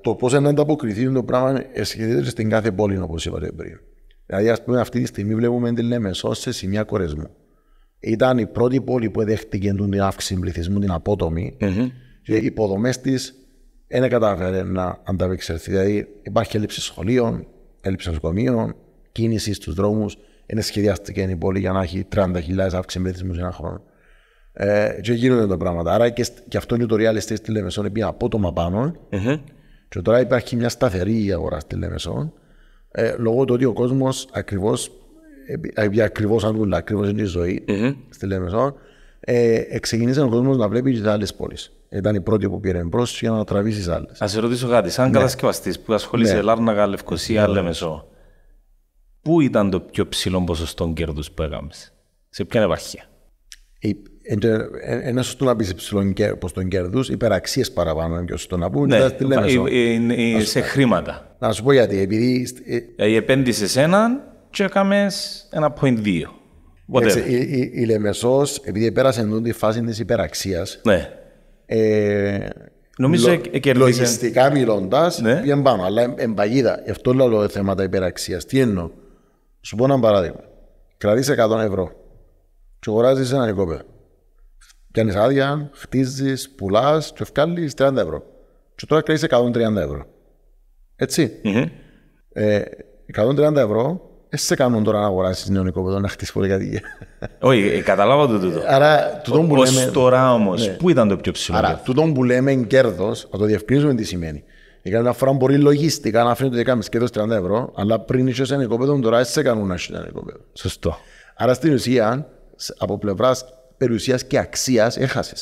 το πώς να ανταποκριθεί το πράγμα σχετίζεται στην κάθε πόλη, όπως είπατε πριν. Δηλαδή, ας πούμε, αυτή τη στιγμή βλέπουμε την Λέμεσό σε σημεία κορεσμού. Ήταν η πρώτη πόλη που δέχτηκε την αύξηση πληθυσμού, την απότομη, mm-hmm. και οι υποδομές της δεν κατάφερε να ανταπεξερθεί. Δηλαδή, υπάρχει έλλειψη σχολείων, έλλειψη νοσοκομείων, κίνηση στους δρόμους είναι σχεδιάστηκε η πόλη για να έχει 30.000 αύξηση πληθυσμού σε ένα χρόνο. Ε, και γίνονται τα πράγματα. Άρα και, και αυτό είναι το real estate στη Λεμεσό, πήγα απότομα πάνω. Mm-hmm. Και τώρα υπάρχει μια σταθερή αγορά στη Λεμεσό, ε, λόγω του ότι ο κόσμος ακριβώς, επειδή ακριβώς αν ακριβώς είναι η ζωή mm-hmm. στη Λεμεσό, ε, ο κόσμος να βλέπει τις άλλες πόλεις. Ήταν η πρώτη που πήρε μπρος για να τραβήσει άλλες. Ας ρωτήσω κάτι, σαν ναι. κατασκευαστής που ασχολείται ναι. Λάρναγα, Λευκοσία, ναι. ναι. Λεμεσό πού ήταν το πιο ψηλό ποσοστό κέρδους που έκαμες, σε ποια επαρχία. Ε, ένα σωστό να πεις ψηλό ποσοστό κέρδους, υπεραξίες παραπάνω είναι πιο σωστό να πούμε. Ναι, ε, ε, σε χρήματα. Να σου πω γιατί. Επειδή... επένδυσε έναν και έκαμες ένα point δύο. Η, η, η Λεμεσός, επειδή πέρασε τη φάση της υπεραξίας, ναι. Νομίζω Λο, και Λογιστικά μιλώντας, ναι. Αλλά εμπαγίδα. Αυτό λέω θέματα υπεραξίας. Τι εννοώ. Σου πω ένα παράδειγμα. Κρατήσει 100 ευρώ και αγοράζεις ένα νοικόπεδο. Πιάνεις άδεια, χτίζεις, πουλάς και φτιάχνει 30 ευρώ. Και τώρα κρατήσει 130 ε, ευρώ. Ε, 130 ευρώ εσύ σε κάνουν τώρα να αγοράσεις νέο νοικόπεδο να χτίσεις κατοικία. Όχι, ε, καταλάβα το τούτο. Άρα, που τώρα όμως, ναι. πού ήταν το πιο ψηλό. Άρα, τούτο που λέμε κέρδος, θα το διευκρινίζουμε τι σημαίνει. Η μια φορά μπορεί λογιστικά να φαίνεται ότι κάνουμε σχεδόν 30 ευρώ, αλλά πριν είσαι ένα οικόπεδο, τώρα είσαι κάνουν να είσαι ένα οικόπεδο. Σωστό. Άρα στην ουσία, από πλευράς περιουσίας και αξίας, έχασες.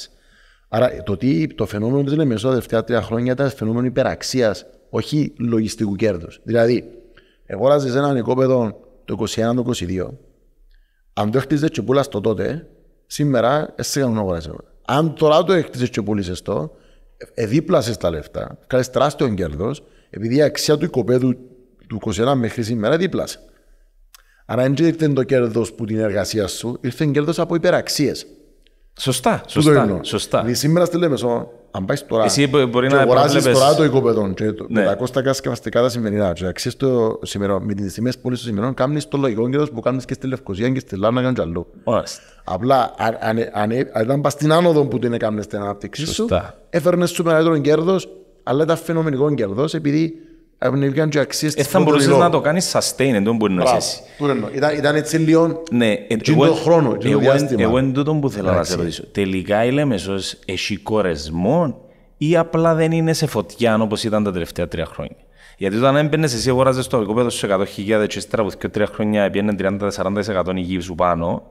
Άρα το, τι, το φαινόμενο της Λεμεσό τα τελευταία τρία χρόνια ήταν φαινόμενο υπεραξίας, όχι λογιστικού κέρδους. Δηλαδή, αγόραζε ένα νοικόπεδο το 21 2022, αν το έχτιζες πουλάς το τότε, σήμερα εσύ να αγοράζε. Αν τώρα το έχτιζες τσιπούλα πουλήσε τότε, εδίπλασε τα λεφτά, κάνεις τεράστιο κέρδος, επειδή η αξία του οικοπαίδου του 21 μέχρι σήμερα δίπλασε. Άρα δεν ήρθε το κέρδος που την εργασία σου, ήρθε κέρδος από υπεραξίες. Σωστά, σωστά. σωστά. Δηλαδή σήμερα στη λέμε, αν πάεις τώρα Εσύ μπορεί και να αγοράζεις τώρα το οικόπεδο και το ναι. κόστα κασκευαστικά τα σημερινά και αξίες το σημερινό, με τις τιμές πωλής των σημερινών κάνεις το λογικό κέρδος που κάνεις και στη Λευκοσία και στη Λάνα και αλλού. Απλά αν, αν, αν, ε- αν ήταν πας στην άνοδο που την έκανες στην ανάπτυξή σου, έφερνες σου μεγαλύτερο κέρδος, αλλά ήταν φαινομενικό κέρδος επειδή πνευματικά ε, θα αξίες της να το κάνεις sustain, δεν μπορεί να ζήσει. Ήταν έτσι λίγο ναι, το χρόνο, το διάστημα. Εγώ είναι τούτο που θέλω να σε ρωτήσω. Τελικά η Λέμεσος έχει κορεσμό ή απλά δεν είναι σε φωτιά όπως ήταν τα τελευταία τρία χρόνια. Γιατί όταν έμπαινες εσύ, αγοράζε το οικοπέδο σου 100.000 και ύστερα από από χρόνια έπαιρνε 30-40% υγιή σου πάνω,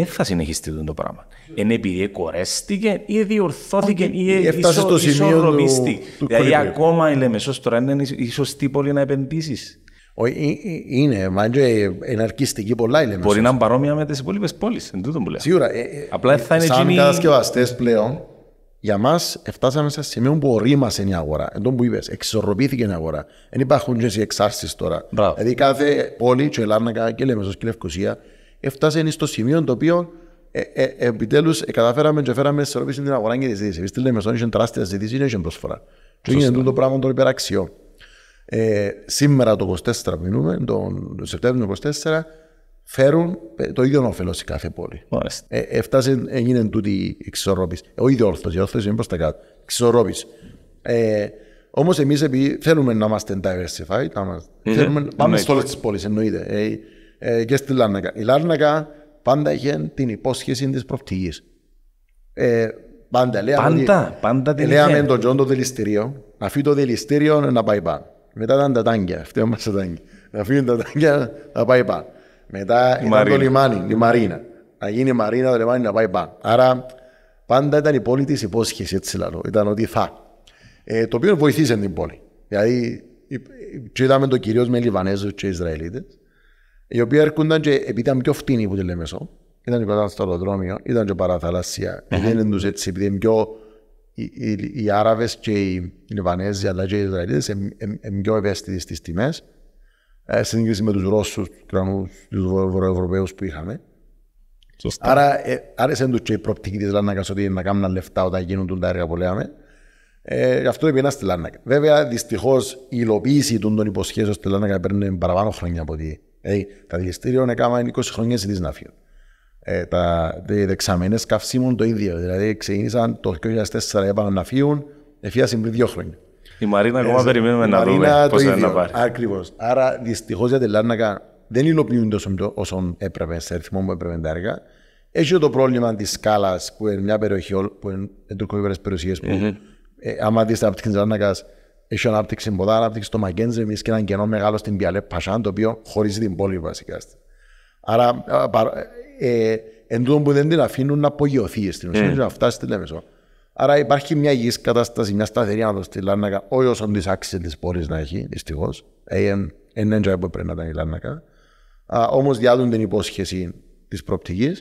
δεν θα συνεχιστεί το πράγμα. Είναι επειδή κορέστηκε ή διορθώθηκε ή ε, Έφτασε στο σημείο Δηλαδή ακόμα η Λεμεσός τώρα είναι η σωστή πόλη να επενδύσεις. Ε, ε, είναι, μάλλον είναι αρκιστική πολλά η Μπορεί να είναι παρόμοια με τις υπόλοιπες πόλεις. εν τούτο λέω. Σίγουρα. Απλά θα είναι σαν κατασκευαστές πλέον, για μας φτάσαμε σε σημείο που ορίμασε η αγορά. Εν τόν που είπες, εξορροπήθηκε η αγορά. Δεν υπάρχουν τέτοιε εξάρσεις τώρα. Δηλαδή κάθε πόλη, και και λέμε, Λευκοσία, έφτασε στο σημείο το οποίο ε, ε, ε, επιτέλου καταφέραμε και φέραμε σε ρόπιση την αγορά και τη ζήτηση. Επειδή λέμε στον είχε τεράστια ζήτηση, δεν είχε προσφορά. Και έγινε το πράγμα το υπεραξιό. Ε, σήμερα το 24 που μιλούμε, τον Σεπτέμβριο του 24, φέρουν ε, το ίδιο όφελος σε κάθε πόλη. Ε, έφτασε, έγινε τούτη η εξορρόπηση. Ε, ο ίδιος όρθο, η όρθωση είναι προς τα κάτω. Εξορρόπηση. Ε, Όμως εμείς θέλουμε να είμαστε diversified, να είμαστε, mm-hmm. θέλουμε, πάμε σε όλες τις πόλεις, εννοείται. Ε, ε, και στη Λάρνακα. Η Λάρνακα πάντα είχε την υπόσχεση της προπτυγή. Ε, πάντα, λέγαμε. Πάντα, ότι, πάντα την Λέγαμε τον Τζον το δηληστήριο, αφή το δηληστήριο να πάει πάνω. Μετά ήταν τα τάγκια, αυτή τα τάγκια. Να αφήνουν τα τάγκια, να πάει πάνω. Μετά ήταν το λιμάνι, η Μαρίνα. Να γίνει η Μαρίνα, το λιμάνι να πάει πάνω. Άρα πάντα ήταν η πόλη της υπόσχεσης, έτσι λέω. Ήταν ότι θα. Ε, το οποίο βοηθήσε την πόλη. Δηλαδή, και είδαμε το κυρίω με Λιβανέζου και Ισραηλίτε. Οι οποία έρχονταν και επειδή ήταν πιο φτηνή που τη λέμε σώ, ήταν και κοντά στο αεροδρόμιο, ήταν και παραθαλάσσια, δεν τους έτσι, επειδή είναι πιο οι, οι, οι Άραβες και οι Λιβανέζοι αλλά και οι Ισραηλίδες είναι πιο ευαίσθητοι στις τιμές ε, σε σύγκριση με τους Ρώσους, τους Κρανούς, τους Βορειοευρωπαίους που είχαμε. Σωστά. Άρα ε, άρεσε τους και οι προπτικοί της Λάννακας ότι να κάνουν λεφτά όταν γίνουν τα έργα που λέμε. Ε, γι' αυτό έπαιρνα στη Λάνακα. Βέβαια, δυστυχώς η υλοποίηση των, των υποσχέσεων στη Λάνακα παίρνει παραπάνω χρόνια από ότι Δηλαδή, τα δηληστήριων έκαναν 20 χρόνια στη Δυσναφία. Ε, τα δεξαμενέ καυσίμων το ίδιο. Δηλαδή ξεκίνησαν το 2004 έπαναν να φύγουν, εφίασαν πριν δύο χρόνια. Η Μαρίνα ακόμα ε, περιμένουμε να δούμε πώς θα να πάρει. Ακριβώς. Άρα δυστυχώς για την Λάρνακα, δεν υλοποιούν τόσο όσο έπρεπε, σε αριθμό που έπρεπε τα έργα. Έχει το πρόβλημα της σκάλας που είναι μια περιοχή που είναι τουρκοκύπρε περιουσίε που, mm-hmm. ε, άμα έχει ανάπτυξη πολλά ανάπτυξη στο εμείς και έναν κενό μεγάλο στην Πιαλέ Πασάν, το οποίο χωρίζει την πόλη βασικά. Άρα, ε, εν τούτο που δεν την αφήνουν να απογειωθεί στην ουσία, ναι. να φτάσει στη Λέμεσο. Άρα υπάρχει μια υγιής κατάσταση, μια σταθερή άνοδος στη Λάρνακα, όχι όσον τη άξιζε της πόλης να έχει, δυστυχώς. Ε, εν έντια που πρέπει να ήταν η Λάρνακα. Όμως διάδουν την υπόσχεση της προπτική.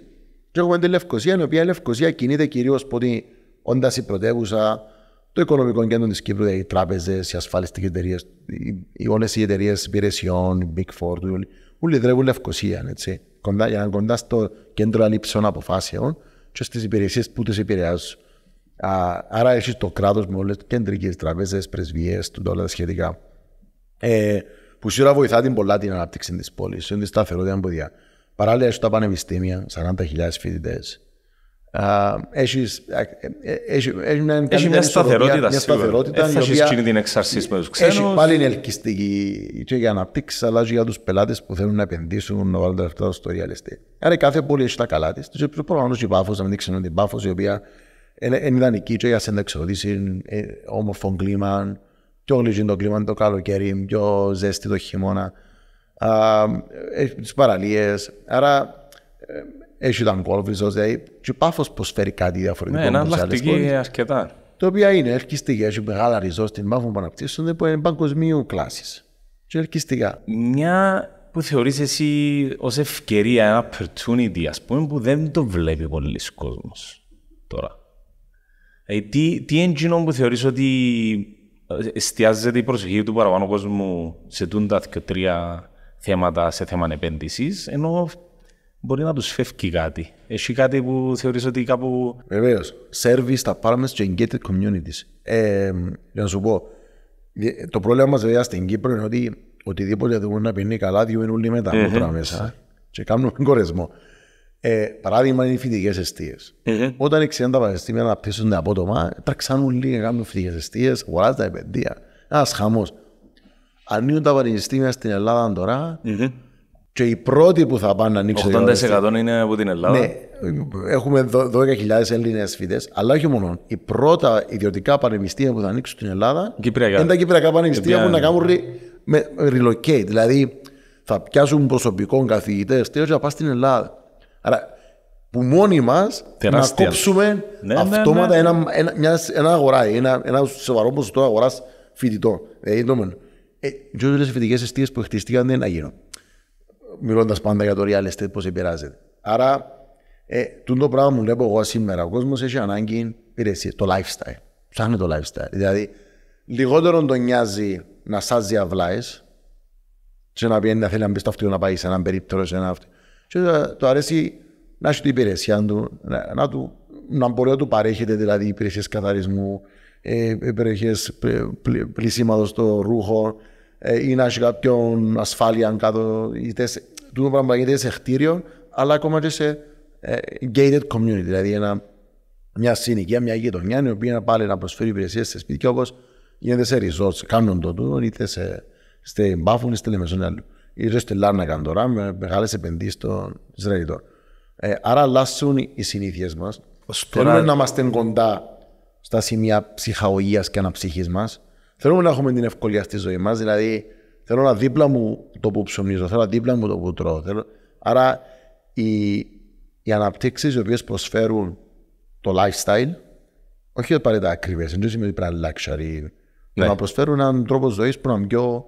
Και έχουμε τη Λευκοσία, η οποία η Λευκοσία κινείται κυρίως από ότι όντας η πρωτεύουσα το οικονομικό κέντρο της Κύπρου, οι τράπεζες, οι ασφαλιστικέ εταιρείε, όλες οι εταιρείες υπηρεσιών, οι Big Four, όλοι δρεύουν Λευκοσία, έτσι. Κοντά, για να κοντά στο κέντρο αλήψεων αποφάσεων και στις υπηρεσίες που του επηρεάζουν. Άρα έχει το κράτος με όλες τις κεντρικές τράπεζες, πρεσβείες, όλα τα σχετικά. Ε, που σίγουρα βοηθά την πολλά την ανάπτυξη της πόλης, είναι τη σταθερότητα Παράλληλα, έχει τα πανεπιστήμια, 40.000 φοιτητέ, Έχεις, ε, έχεις, μια, σταθερότητα, μια σταθερότητα ε, οποία την εξαρσής με τους ξένους. Έχει πάλι είναι ελκυστική και για αναπτύξεις, αλλά και για τους πελάτες που θέλουν να επενδύσουν να βάλουν τα λεφτά στο real estate. Άρα κάθε πόλη έχει τα καλά της. Και προφανώ ή μάφο να δείξει έναν μπάθεια, η Πάφος, να μην ξενούν την Πάφος η οποία είναι ιδανική για για συνταξιοδότηση, ε, όμορφο κλίμα, πιο γλυζίν το κλίμα το καλοκαίρι, πιο ζέστη το χειμώνα, τις παραλίες. Άρα έχει τον ο δηλαδή και πάθος προσφέρει κάτι διαφορετικό. Ναι, είναι αλλακτική αρκετά. Το οποίο είναι ελκυστική, έχει μεγάλα στην ριζόστιμα που αναπτύσσονται που είναι παγκοσμίου κλάσης. Και ελκυστικά. Μια που θεωρείς εσύ ως ευκαιρία, ένα opportunity, ας πούμε, που δεν το βλέπει πολλοί κόσμος τώρα. Ε, τι, τι έντυνο που θεωρείς ότι ε, εστιάζεται η προσοχή του παραπάνω κόσμου σε τούντα και τρία θέματα σε θέμα επένδυσης, ενώ μπορεί να τους φεύγει κάτι. Έχει κάτι που θεωρείς ότι κάπου. Βεβαίως. Service τα parameters και engaged communities. Ε, για να σου πω, το πρόβλημα μας βέβαια στην Κύπρο είναι ότι οτιδήποτε δεν μπορεί να πίνει καλά, διούν όλοι με τα μούτρα μέσα και κάνουμε κορεσμό. Ε, παράδειγμα είναι οι φοιτητικές Όταν οι ξένα τα πανεπιστήμια αναπτύσσονται απότομα, τραξάνουν λίγα, κάνουν φοιτητικές αιστείες, αγοράζουν τα επενδύα. Ένας χαμός. Ανοίγουν τα πανεπιστήμια στην Ελλάδα και οι πρώτοι που θα πάνε να ανοίξουν. 80% είναι από την Ελλάδα. Ναι, έχουμε 12.000 Έλληνες φοιτητές, αλλά όχι μόνο. Οι πρώτα ιδιωτικά πανεπιστήμια που θα ανοίξουν στην Ελλάδα Κυπριακά. είναι τα κυπριακά πανεπιστήμια που να κάνουν με relocate. Δηλαδή θα πιάσουν προσωπικό καθηγητές τέλος να πας στην Ελλάδα. Άρα που μόνοι μας να κόψουμε ναι, ναι αυτόματα ναι, ναι, Ένα, ένα, μια, ένα αγορά, ένα, ένα σοβαρό ποσοστό αγοράς φοιτητών. Δηλαδή, ε, οι φοιτητικές αιστείες που χτιστήκαν δεν έγιναν μιλώντας πάντα για το real estate, πώς επηρεάζεται. Άρα, ε, το πράγμα που βλέπω εγώ σήμερα. Ο κόσμος έχει ανάγκη υπηρεσία, το lifestyle. Ψάχνει το lifestyle. Δηλαδή, λιγότερο τον νοιάζει να σάζει αυλάες, σε να πιένει να θέλει να μπει στο αυτοκίνητο να πάει σε έναν περίπτερο, σε ένα αυτό. Και το αρέσει να έχει την υπηρεσία του, να, να, του, να μπορεί να του παρέχεται δηλαδή υπηρεσίες καθαρισμού, ε, υπηρεσίες πλησίματο στο ρούχο, ε, ή να έχει κάποιον ασφάλεια κάτω, είτε τούτο πράγμα γίνεται σε χτίριο, αλλά ακόμα και σε ε, gated community, δηλαδή ένα, μια συνοικία, μια γειτονιά, η οποία πάλι να προσφέρει υπηρεσίες σε σπίτι, όπως γίνεται σε resorts, κάνουν το τούτο, είτε σε, στη μπάφουν, είτε λεμεσόν Ήρθε στη Λάρνα τώρα με μεγάλες επενδύσεις των Ισραηλιτών. Ε, άρα αλλάσουν οι συνήθειες μας. Θέλουμε να είμαστε κοντά στα σημεία ψυχαγωγίας και αναψυχής μας. Θέλουμε να έχουμε την ευκολία στη ζωή μας. Δηλαδή, Θέλω να δίπλα μου το που ψωνίζω, θέλω να δίπλα μου το που τρώω. Θέλω... Άρα οι, οι αναπτύξεις οι οποίες προσφέρουν το lifestyle, όχι απαραίτητα ακριβές, δεν σημαίνει ότι πρέπει να luxury. Ναι. Να προσφέρουν έναν τρόπο ζωής που να είναι πιο.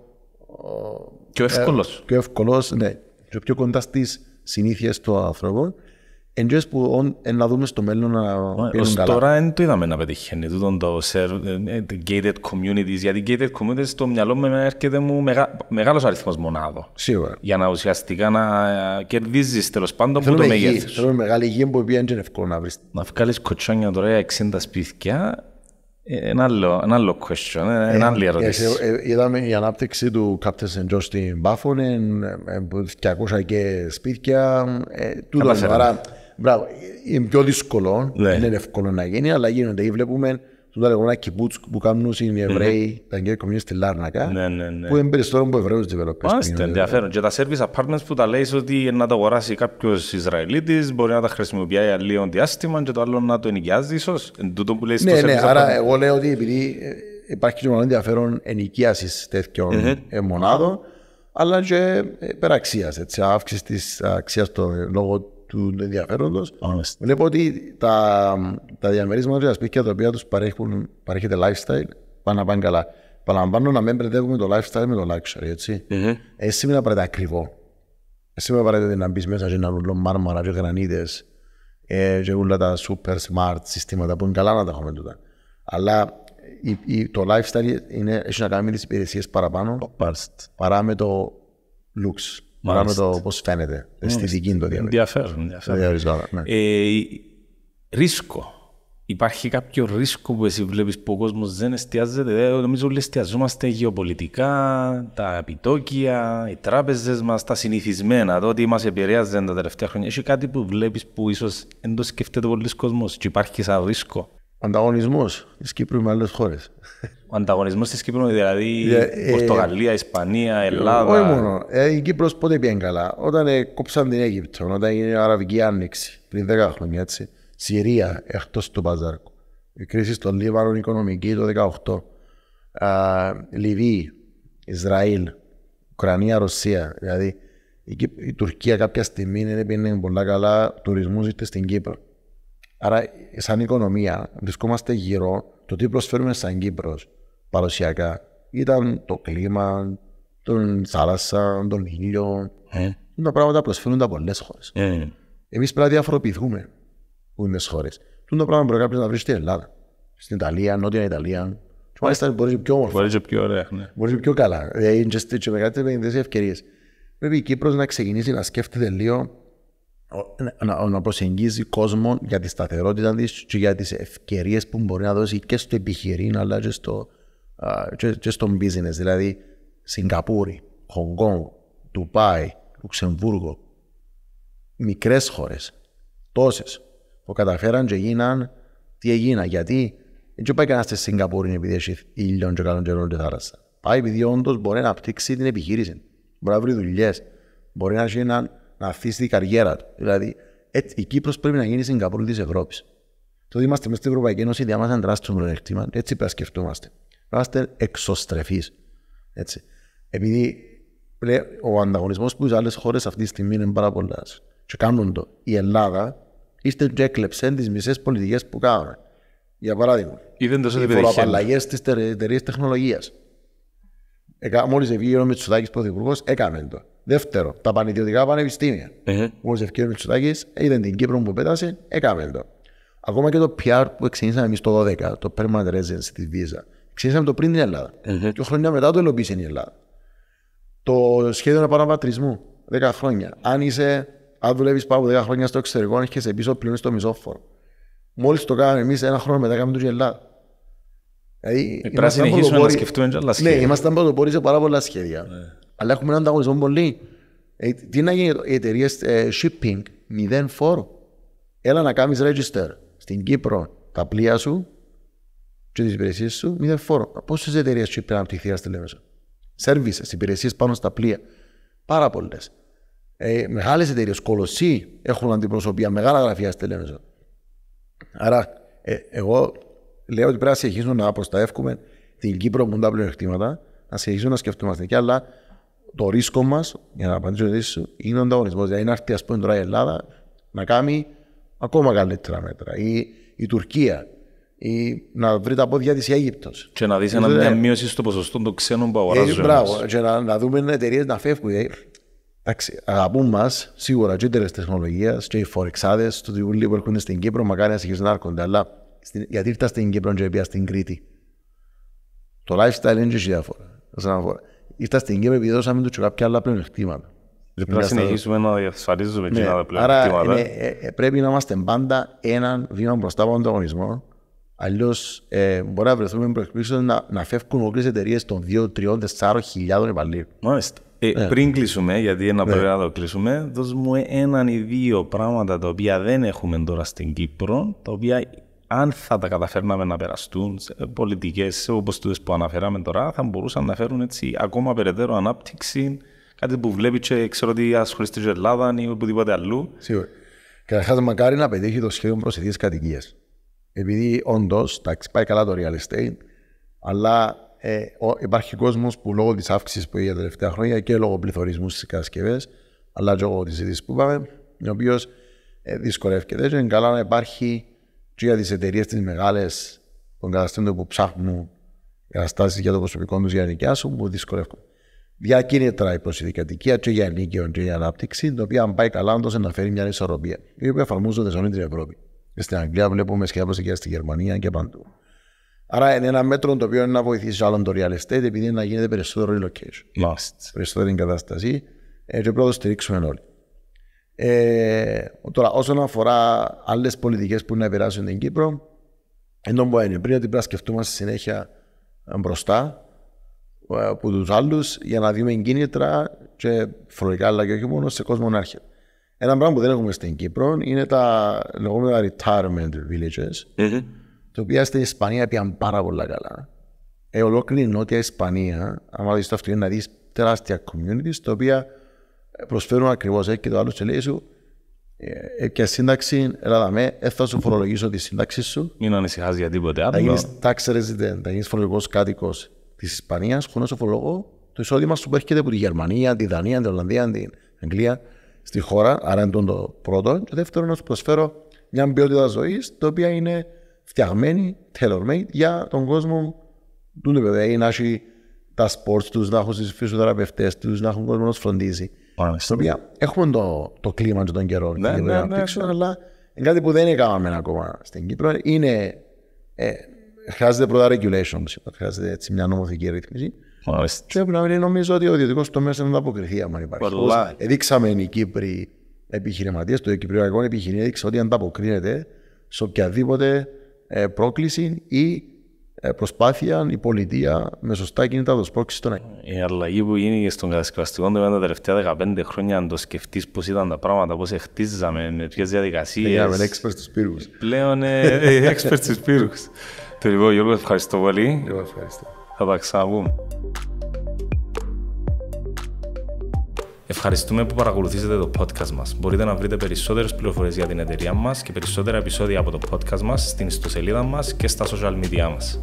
εύκολο. Ε, πιο ναι. Και πιο κοντά στις συνήθειες των ανθρώπων. Εντός που εν να δούμε στο μέλλον να πίνουν καλά. Τώρα δεν το είδαμε να πετυχαίνει τούτον το ε, ε, gated communities, γιατί gated communities στο μυαλό μου έρχεται μου μεγά, μεγάλος αριθμός μονάδο. Σίγουρα. Για να ουσιαστικά να ε, κερδίζεις τέλος πάντων που το μεγέθος. Θέλω μεγάλη υγεία που είναι εύκολο να βρεις. Να βγάλεις κοτσόνια τώρα για 60 σπίτια ένα άλλο, ένα άλλο question, ένα άλλη ερώτηση. Είδαμε η ανάπτυξη του Captain St. Joe στην Μπάφων, 200 και σπίτια. Τούτο, άρα Μπράβο. Είναι πιο δύσκολο, δεν ναι. είναι εύκολο να γίνει, αλλά γίνονται. Ή βλέπουμε το λεγόμενο κυμπούτσκ που κάνουν οι Εβραίοι, τα αγγλικά κομμουνία στη Λάρνακα, ναι, ναι, που είναι περισσότερο από Εβραίους developers. Μάλιστα, ενδιαφέρον. Και τα service apartments που τα λέει ότι να τα αγοράσει κάποιος Ισραηλίτης, μπορεί να τα χρησιμοποιεί για λίγο διάστημα και το άλλο να το ενοικιάζει ίσως. τούτο που λέει ναι, ναι, άρα εγώ λέω ότι επειδή ε, υπάρχει και μόνο ενδιαφέρον ενοικίασης τέτοιων ε, μονάδων, αλλά και ε, υπεραξίας, αύξησης της αξίας λόγω του, του ενδιαφέροντος. Βλέπω ότι τα, τα διαμερίσματα και τα σπίτια τα οποία τους παρέχεται lifestyle πάνε να πάνε καλά. Παραλαμβάνω να μην μπερδεύουμε το lifestyle με το luxury, έτσι. Mm-hmm. Εσύ μην απαραίτητα ακριβό. Εσύ μην απαραίτητα να μπεις μέσα σε ένα ρουλό μάρμαρα και γρανίδες ε, και όλα τα super smart συστήματα που είναι καλά να τα έχουμε τότε. Αλλά η, η, το lifestyle είναι, έχει να κάνει με τις υπηρεσίες παραπάνω παρά με το looks. Μάλιστα. Με το πώς φαίνεται. στη δική του διαδικασία. Ενδιαφέρον. ενδιαφέρον. Ναι. Ε, ρίσκο. Υπάρχει κάποιο ρίσκο που εσύ βλέπεις που ο κόσμος δεν εστιάζεται. Ε, νομίζω ότι εστιαζόμαστε γεωπολιτικά, τα επιτόκια, οι τράπεζες μας, τα συνηθισμένα, το ότι μας επηρεάζαν τα τελευταία χρόνια. Έχει κάτι που βλέπεις που ίσως δεν το σκεφτεται πολλοί κόσμος. Και υπάρχει σαν ρίσκο ανταγωνισμός της Κύπρου με άλλες χώρες. Ο ανταγωνισμός της Κύπρου, δηλαδή ε, Πορτογαλία, Ισπανία, ε, Ελλάδα. Όχι μόνο. Ε, η Κύπρος πότε πήγαινε καλά. Όταν ε, κόψαν την Αίγυπτο, όταν έγινε η Αραβική Άνοιξη πριν 10 χρόνια, έτσι. Συρία εκτός του Παζάρκου. Η κρίση στο Λίβανο, οικονομική το 2018. Α, Λιβύη, Ισραήλ, Ουκρανία, Ρωσία. Δηλαδή η, η Τουρκία κάποια στιγμή δεν πήγαινε πολύ καλά. Τουρισμός είτε στην Κύπρο. Άρα, σαν οικονομία, βρισκόμαστε γύρω το τι προσφέρουμε σαν Κύπρος παρουσιακά. Ήταν το κλίμα, τον θάλασσα, τον ήλιο. Ε. Τα πράγματα προσφέρουν τα πολλές χώρες. Ε. ε. Εμείς πρέπει να διαφοροποιηθούμε που είναι χώρε. Τούν το πράγμα μπορεί κάποιος να βρει στην Ελλάδα, στην Ιταλία, Νότια Ιταλία. Και μάλιστα μπορείς και πιο όμορφα. Μπορεί και πιο ωραία. Ναι. Μπορείς και πιο καλά. Είναι και μεγαλύτερε ευκαιρίες. Πρέπει η Κύπρος να ξεκινήσει να σκέφτεται λίγο να, να προσεγγίζει κόσμο για τη σταθερότητα της και για τις ευκαιρίες που μπορεί να δώσει και στο επιχειρήν αλλά και στο, uh, και, και στο business. Δηλαδή, Σιγκαπούρη, Χονγκόνγκ, Ντουπάι, Λουξεμβούργο. Μικρές χώρες. Τόσες που καταφέραν και γίναν τι έγινα. Γιατί δεν πάει κανένα στη Σιγκαπούρη επειδή έχει ήλιον και καλό καιρό και θάλασσα. Πάει επειδή όντως μπορεί να απτύξει την επιχείρηση. Μπορεί να βρει δουλειές. Μπορεί να γίνει έναν να αφήσεις την καριέρα του. Δηλαδή, έτσι, η Κύπρος πρέπει να γίνει η Σιγκαπούρη της Ευρώπης. Το ότι είμαστε μέσα στην Ευρωπαϊκή Ένωση διάμαστε ένα τεράστιο πλεονέκτημα. Έτσι πρέπει να σκεφτόμαστε. Να είμαστε εξωστρεφείς. Έτσι. Επειδή πλέ, ο ανταγωνισμός που οι άλλες χώρες αυτή τη στιγμή είναι πάρα πολλά. Και κάνουν το. Η Ελλάδα ήρθε και έκλεψε τις μισές πολιτικές που κάναμε. Για παράδειγμα, οι φοροαπαλλαγές της εταιρεία τεχνολογίας. Εκα... Μόλις βγήκε ο Μητσουτάκης πρωθυπουργός, έκανε το. Δεύτερο, τα πανιδιωτικά ε-ε. Μόλις βγήκε ο Μητσουτάκης, είδε την Κύπρο που πέτασε, έκανε το. Ακόμα και το PR που ξεκινήσαμε εμείς το 2012, το permanent residence της Visa. Ξεκινήσαμε το πριν την ελλαδα ε-ε. Και χρόνια μετά το ελοπίσε η Ελλάδα. Το σχέδιο επαναπατρισμού, 10 χρόνια. Αν είσαι, αν δουλεύεις πάνω από 10 χρόνια στο εξωτερικό, είχε πίσω πλέον στο μισόφορο. Μόλις το κάναμε εμείς, ένα χρόνο μετά κάναμε το Ελλάδα. Δηλαδή, Πρέπει να συνεχίσουμε να σκεφτούμε και άλλα ναι, σχέδια. Ναι, ήμασταν πρωτοπόροι σε πάρα πολλά σχέδια. Ναι. Αλλά έχουμε έναν ανταγωνισμό πολύ. Ε, τι να γίνει οι εταιρείες ε, shipping, 0 φόρο. Έλα να κάνεις register στην Κύπρο τα πλοία σου και τις υπηρεσίες σου, 0 φόρο. Πόσες εταιρείες shipping αναπτυχθεί στη Λέμεσα. Σέρβισε, υπηρεσίες πάνω στα πλοία. Πάρα πολλές. Ε, Μεγάλες εταιρείες, κολοσσοί έχουν αντιπροσωπεία, μεγάλα γραφεία στη Λέμεσα. Άρα, ε, εγώ λέω ότι πρέπει να συνεχίσουμε να προστατεύουμε την Κύπρο που είναι τα πλεονεκτήματα, να συνεχίσουμε να σκεφτόμαστε. Και αλλά το ρίσκο μας, για να απαντήσω είναι ο ανταγωνισμός. Δηλαδή, να έρθει, ας πούμε, τώρα η Ελλάδα να κάνει ακόμα καλύτερα μέτρα. Ή η Τουρκία, ή να βρει τα πόδια της η Αίγυπτος. Και να δεις ένα, ε, μια μείωση στο ποσοστό των ξένων που αγοράζουν. Έτσι, ε, Μπράβο, και να, να δούμε εταιρείες να φεύγουν. Ε, εντάξει, αγαπούν μας σίγουρα και οι εταιρείε τεχνολογίας και οι φορεξάδες του Τιβούλη που έρχονται στην Κύπρο, μακάρι να συνεχίσουν να έρχονται. Αλλά γιατί ήρθα στην Κύπρο και πήγα στην Κρήτη. Το lifestyle είναι και διαφορά. Ήρθα στην Κύπρο επειδή δώσαμε τους και κάποια άλλα πλεονεκτήματα. Πρέπει να συνεχίσουμε να διασφαλίζουμε ναι. και άλλα πλεονεκτήματα. Άρα είναι, ε, ε, πρέπει να είμαστε πάντα έναν βήμα μπροστά από τον ανταγωνισμό. Αλλιώς ε, μπορεί να βρεθούμε προεκπλήξεω να, να φεύγουν τι εταιρείες των 2, 3, 4 χιλιάδων υπαλλήλων. Μάλιστα. Ε, ναι. Πριν κλείσουμε, γιατί ένα yeah. Ναι. πρέπει να το κλείσουμε, δώσ' μου έναν ή δύο πράγματα τα οποία δεν έχουμε τώρα στην Κύπρο, τα οποία αν θα τα καταφέρναμε να περαστούν σε πολιτικές όπως τούτες που αναφέραμε τώρα, θα μπορούσαν να φέρουν έτσι ακόμα περαιτέρω ανάπτυξη. Κάτι που βλέπει και ξέρω ότι ασχολείστε την Ελλάδα ή οπουδήποτε αλλού. Σίγουρα. Καταρχάς, μακάρι να πετύχει το σχέδιο προσιτή κατοικίας. Επειδή όντως πάει καλά το real estate, αλλά ε, ο, υπάρχει κόσμος που λόγω της αύξησης που είχε τα τελευταία χρόνια και λόγω πληθωρισμού στις κατασκευές, αλλά και λόγω της ζήτησης που είπαμε, ο οποίος ε, δυσκολεύεται. Δεν είναι καλά να υπάρχει και για τις εταιρείες τις μεγάλες των καταστήματων που ψάχνουν καταστάσεις για το προσωπικό τους για να νοικιάσουν που δυσκολεύουν. Διακίνητρα η προσυδικατική και για ενίκαιο και για ανάπτυξη, το οποία αν πάει καλά, όντω να φέρει μια ισορροπία, η οποία εφαρμόζονται σε όλη την Ευρώπη. Στην Αγγλία βλέπουμε σχεδόν και στη Γερμανία και παντού. Άρα είναι ένα μέτρο το οποίο είναι να βοηθήσει άλλον το real estate επειδή είναι να γίνεται περισσότερο relocation. Lost. Περισσότερη εγκατάσταση. Έτσι ε, πρέπει να το στηρίξουμε όλοι. Ε, τώρα, όσον αφορά άλλες πολιτικές που να επηρεάσουν την Κύπρο, ενώ μπορεί πριν ότι πρέπει να σκεφτούμε στη συνέχεια ε, μπροστά ε, από τους άλλους για να δούμε κίνητρα και φρονικά αλλά και όχι μόνο σε κόσμο να έρχεται. Ένα πράγμα που δεν έχουμε στην Κύπρο είναι τα λεγόμενα retirement villages, mm-hmm. τα οποία στην Ισπανία πήγαν πάρα πολύ καλά. Ε, ολόκληρη η Νότια Ισπανία, αν βάλεις το αυτό, είναι να δεις τεράστια communities, τα οποία προσφέρουν ακριβώς έτσι και το άλλο σελίδι λέει σου. Ε, ε, και σύνταξη, έλα με, θα σου φορολογήσω τη σύνταξη σου. Μην ανησυχάζει για τίποτε άλλο. Θα γίνεις tax resident, θα γίνεις φορολογικός κάτοικος της Ισπανίας, χωρίς να φορολογώ το εισόδημα σου που έρχεται από τη Γερμανία, τη Δανία, την Ολλανδία, την Αγγλία στη χώρα. Άρα είναι το πρώτο. Και το δεύτερο, να σου προσφέρω μια ποιότητα ζωής, η οποία είναι φτιαγμένη, tailor-made για τον κόσμο του βέβαια. Να έχει τα σπορτ τους, να έχουν του φυσιοθεραπευτές τους, να έχουν κόσμο να φροντίζει. Στην οποία έχουμε το, το κλίμα και τον καιρό ναι, ναι, ναι, αλλά κάτι που δεν έκαναμε ακόμα στην Κύπρο. Είναι, ε, χρειάζεται πρώτα regulations, χρειάζεται έτσι μια νομοθετική ρύθμιση. Πρέπει να μην νομίζω ότι ο ιδιωτικός τομέας δεν ανταποκριθεί αν υπάρχει. Δείξαμε οι Κύπροι επιχειρηματίες, το κυπριακό επιχειρήμα έδειξε ότι ανταποκρίνεται σε οποιαδήποτε ε, πρόκληση ή ε, προσπάθεια η πολιτεία με σωστά κινήτα να το σπρώξει στον Η αλλαγή που γίνεται στον κατασκευαστικό τομέα τα τελευταία 15 χρόνια, αν το σκεφτείς πώς ήταν τα πράγματα, πώς χτίζαμε, με ποιες διαδικασίες. Έγιναμε έξπερ τους πύργους. Πλέον ε, ε, έξπερ τους πύργους. Το λοιπόν, Γιώργο, ευχαριστώ πολύ. Εγώ ευχαριστώ. Θα τα ξαναπούμε. Ευχαριστούμε που παρακολουθήσατε το podcast μας. Μπορείτε να βρείτε περισσότερες πληροφορίες για την εταιρεία μας και περισσότερα επεισόδια από το podcast μας στην ιστοσελίδα μας και στα social media μας.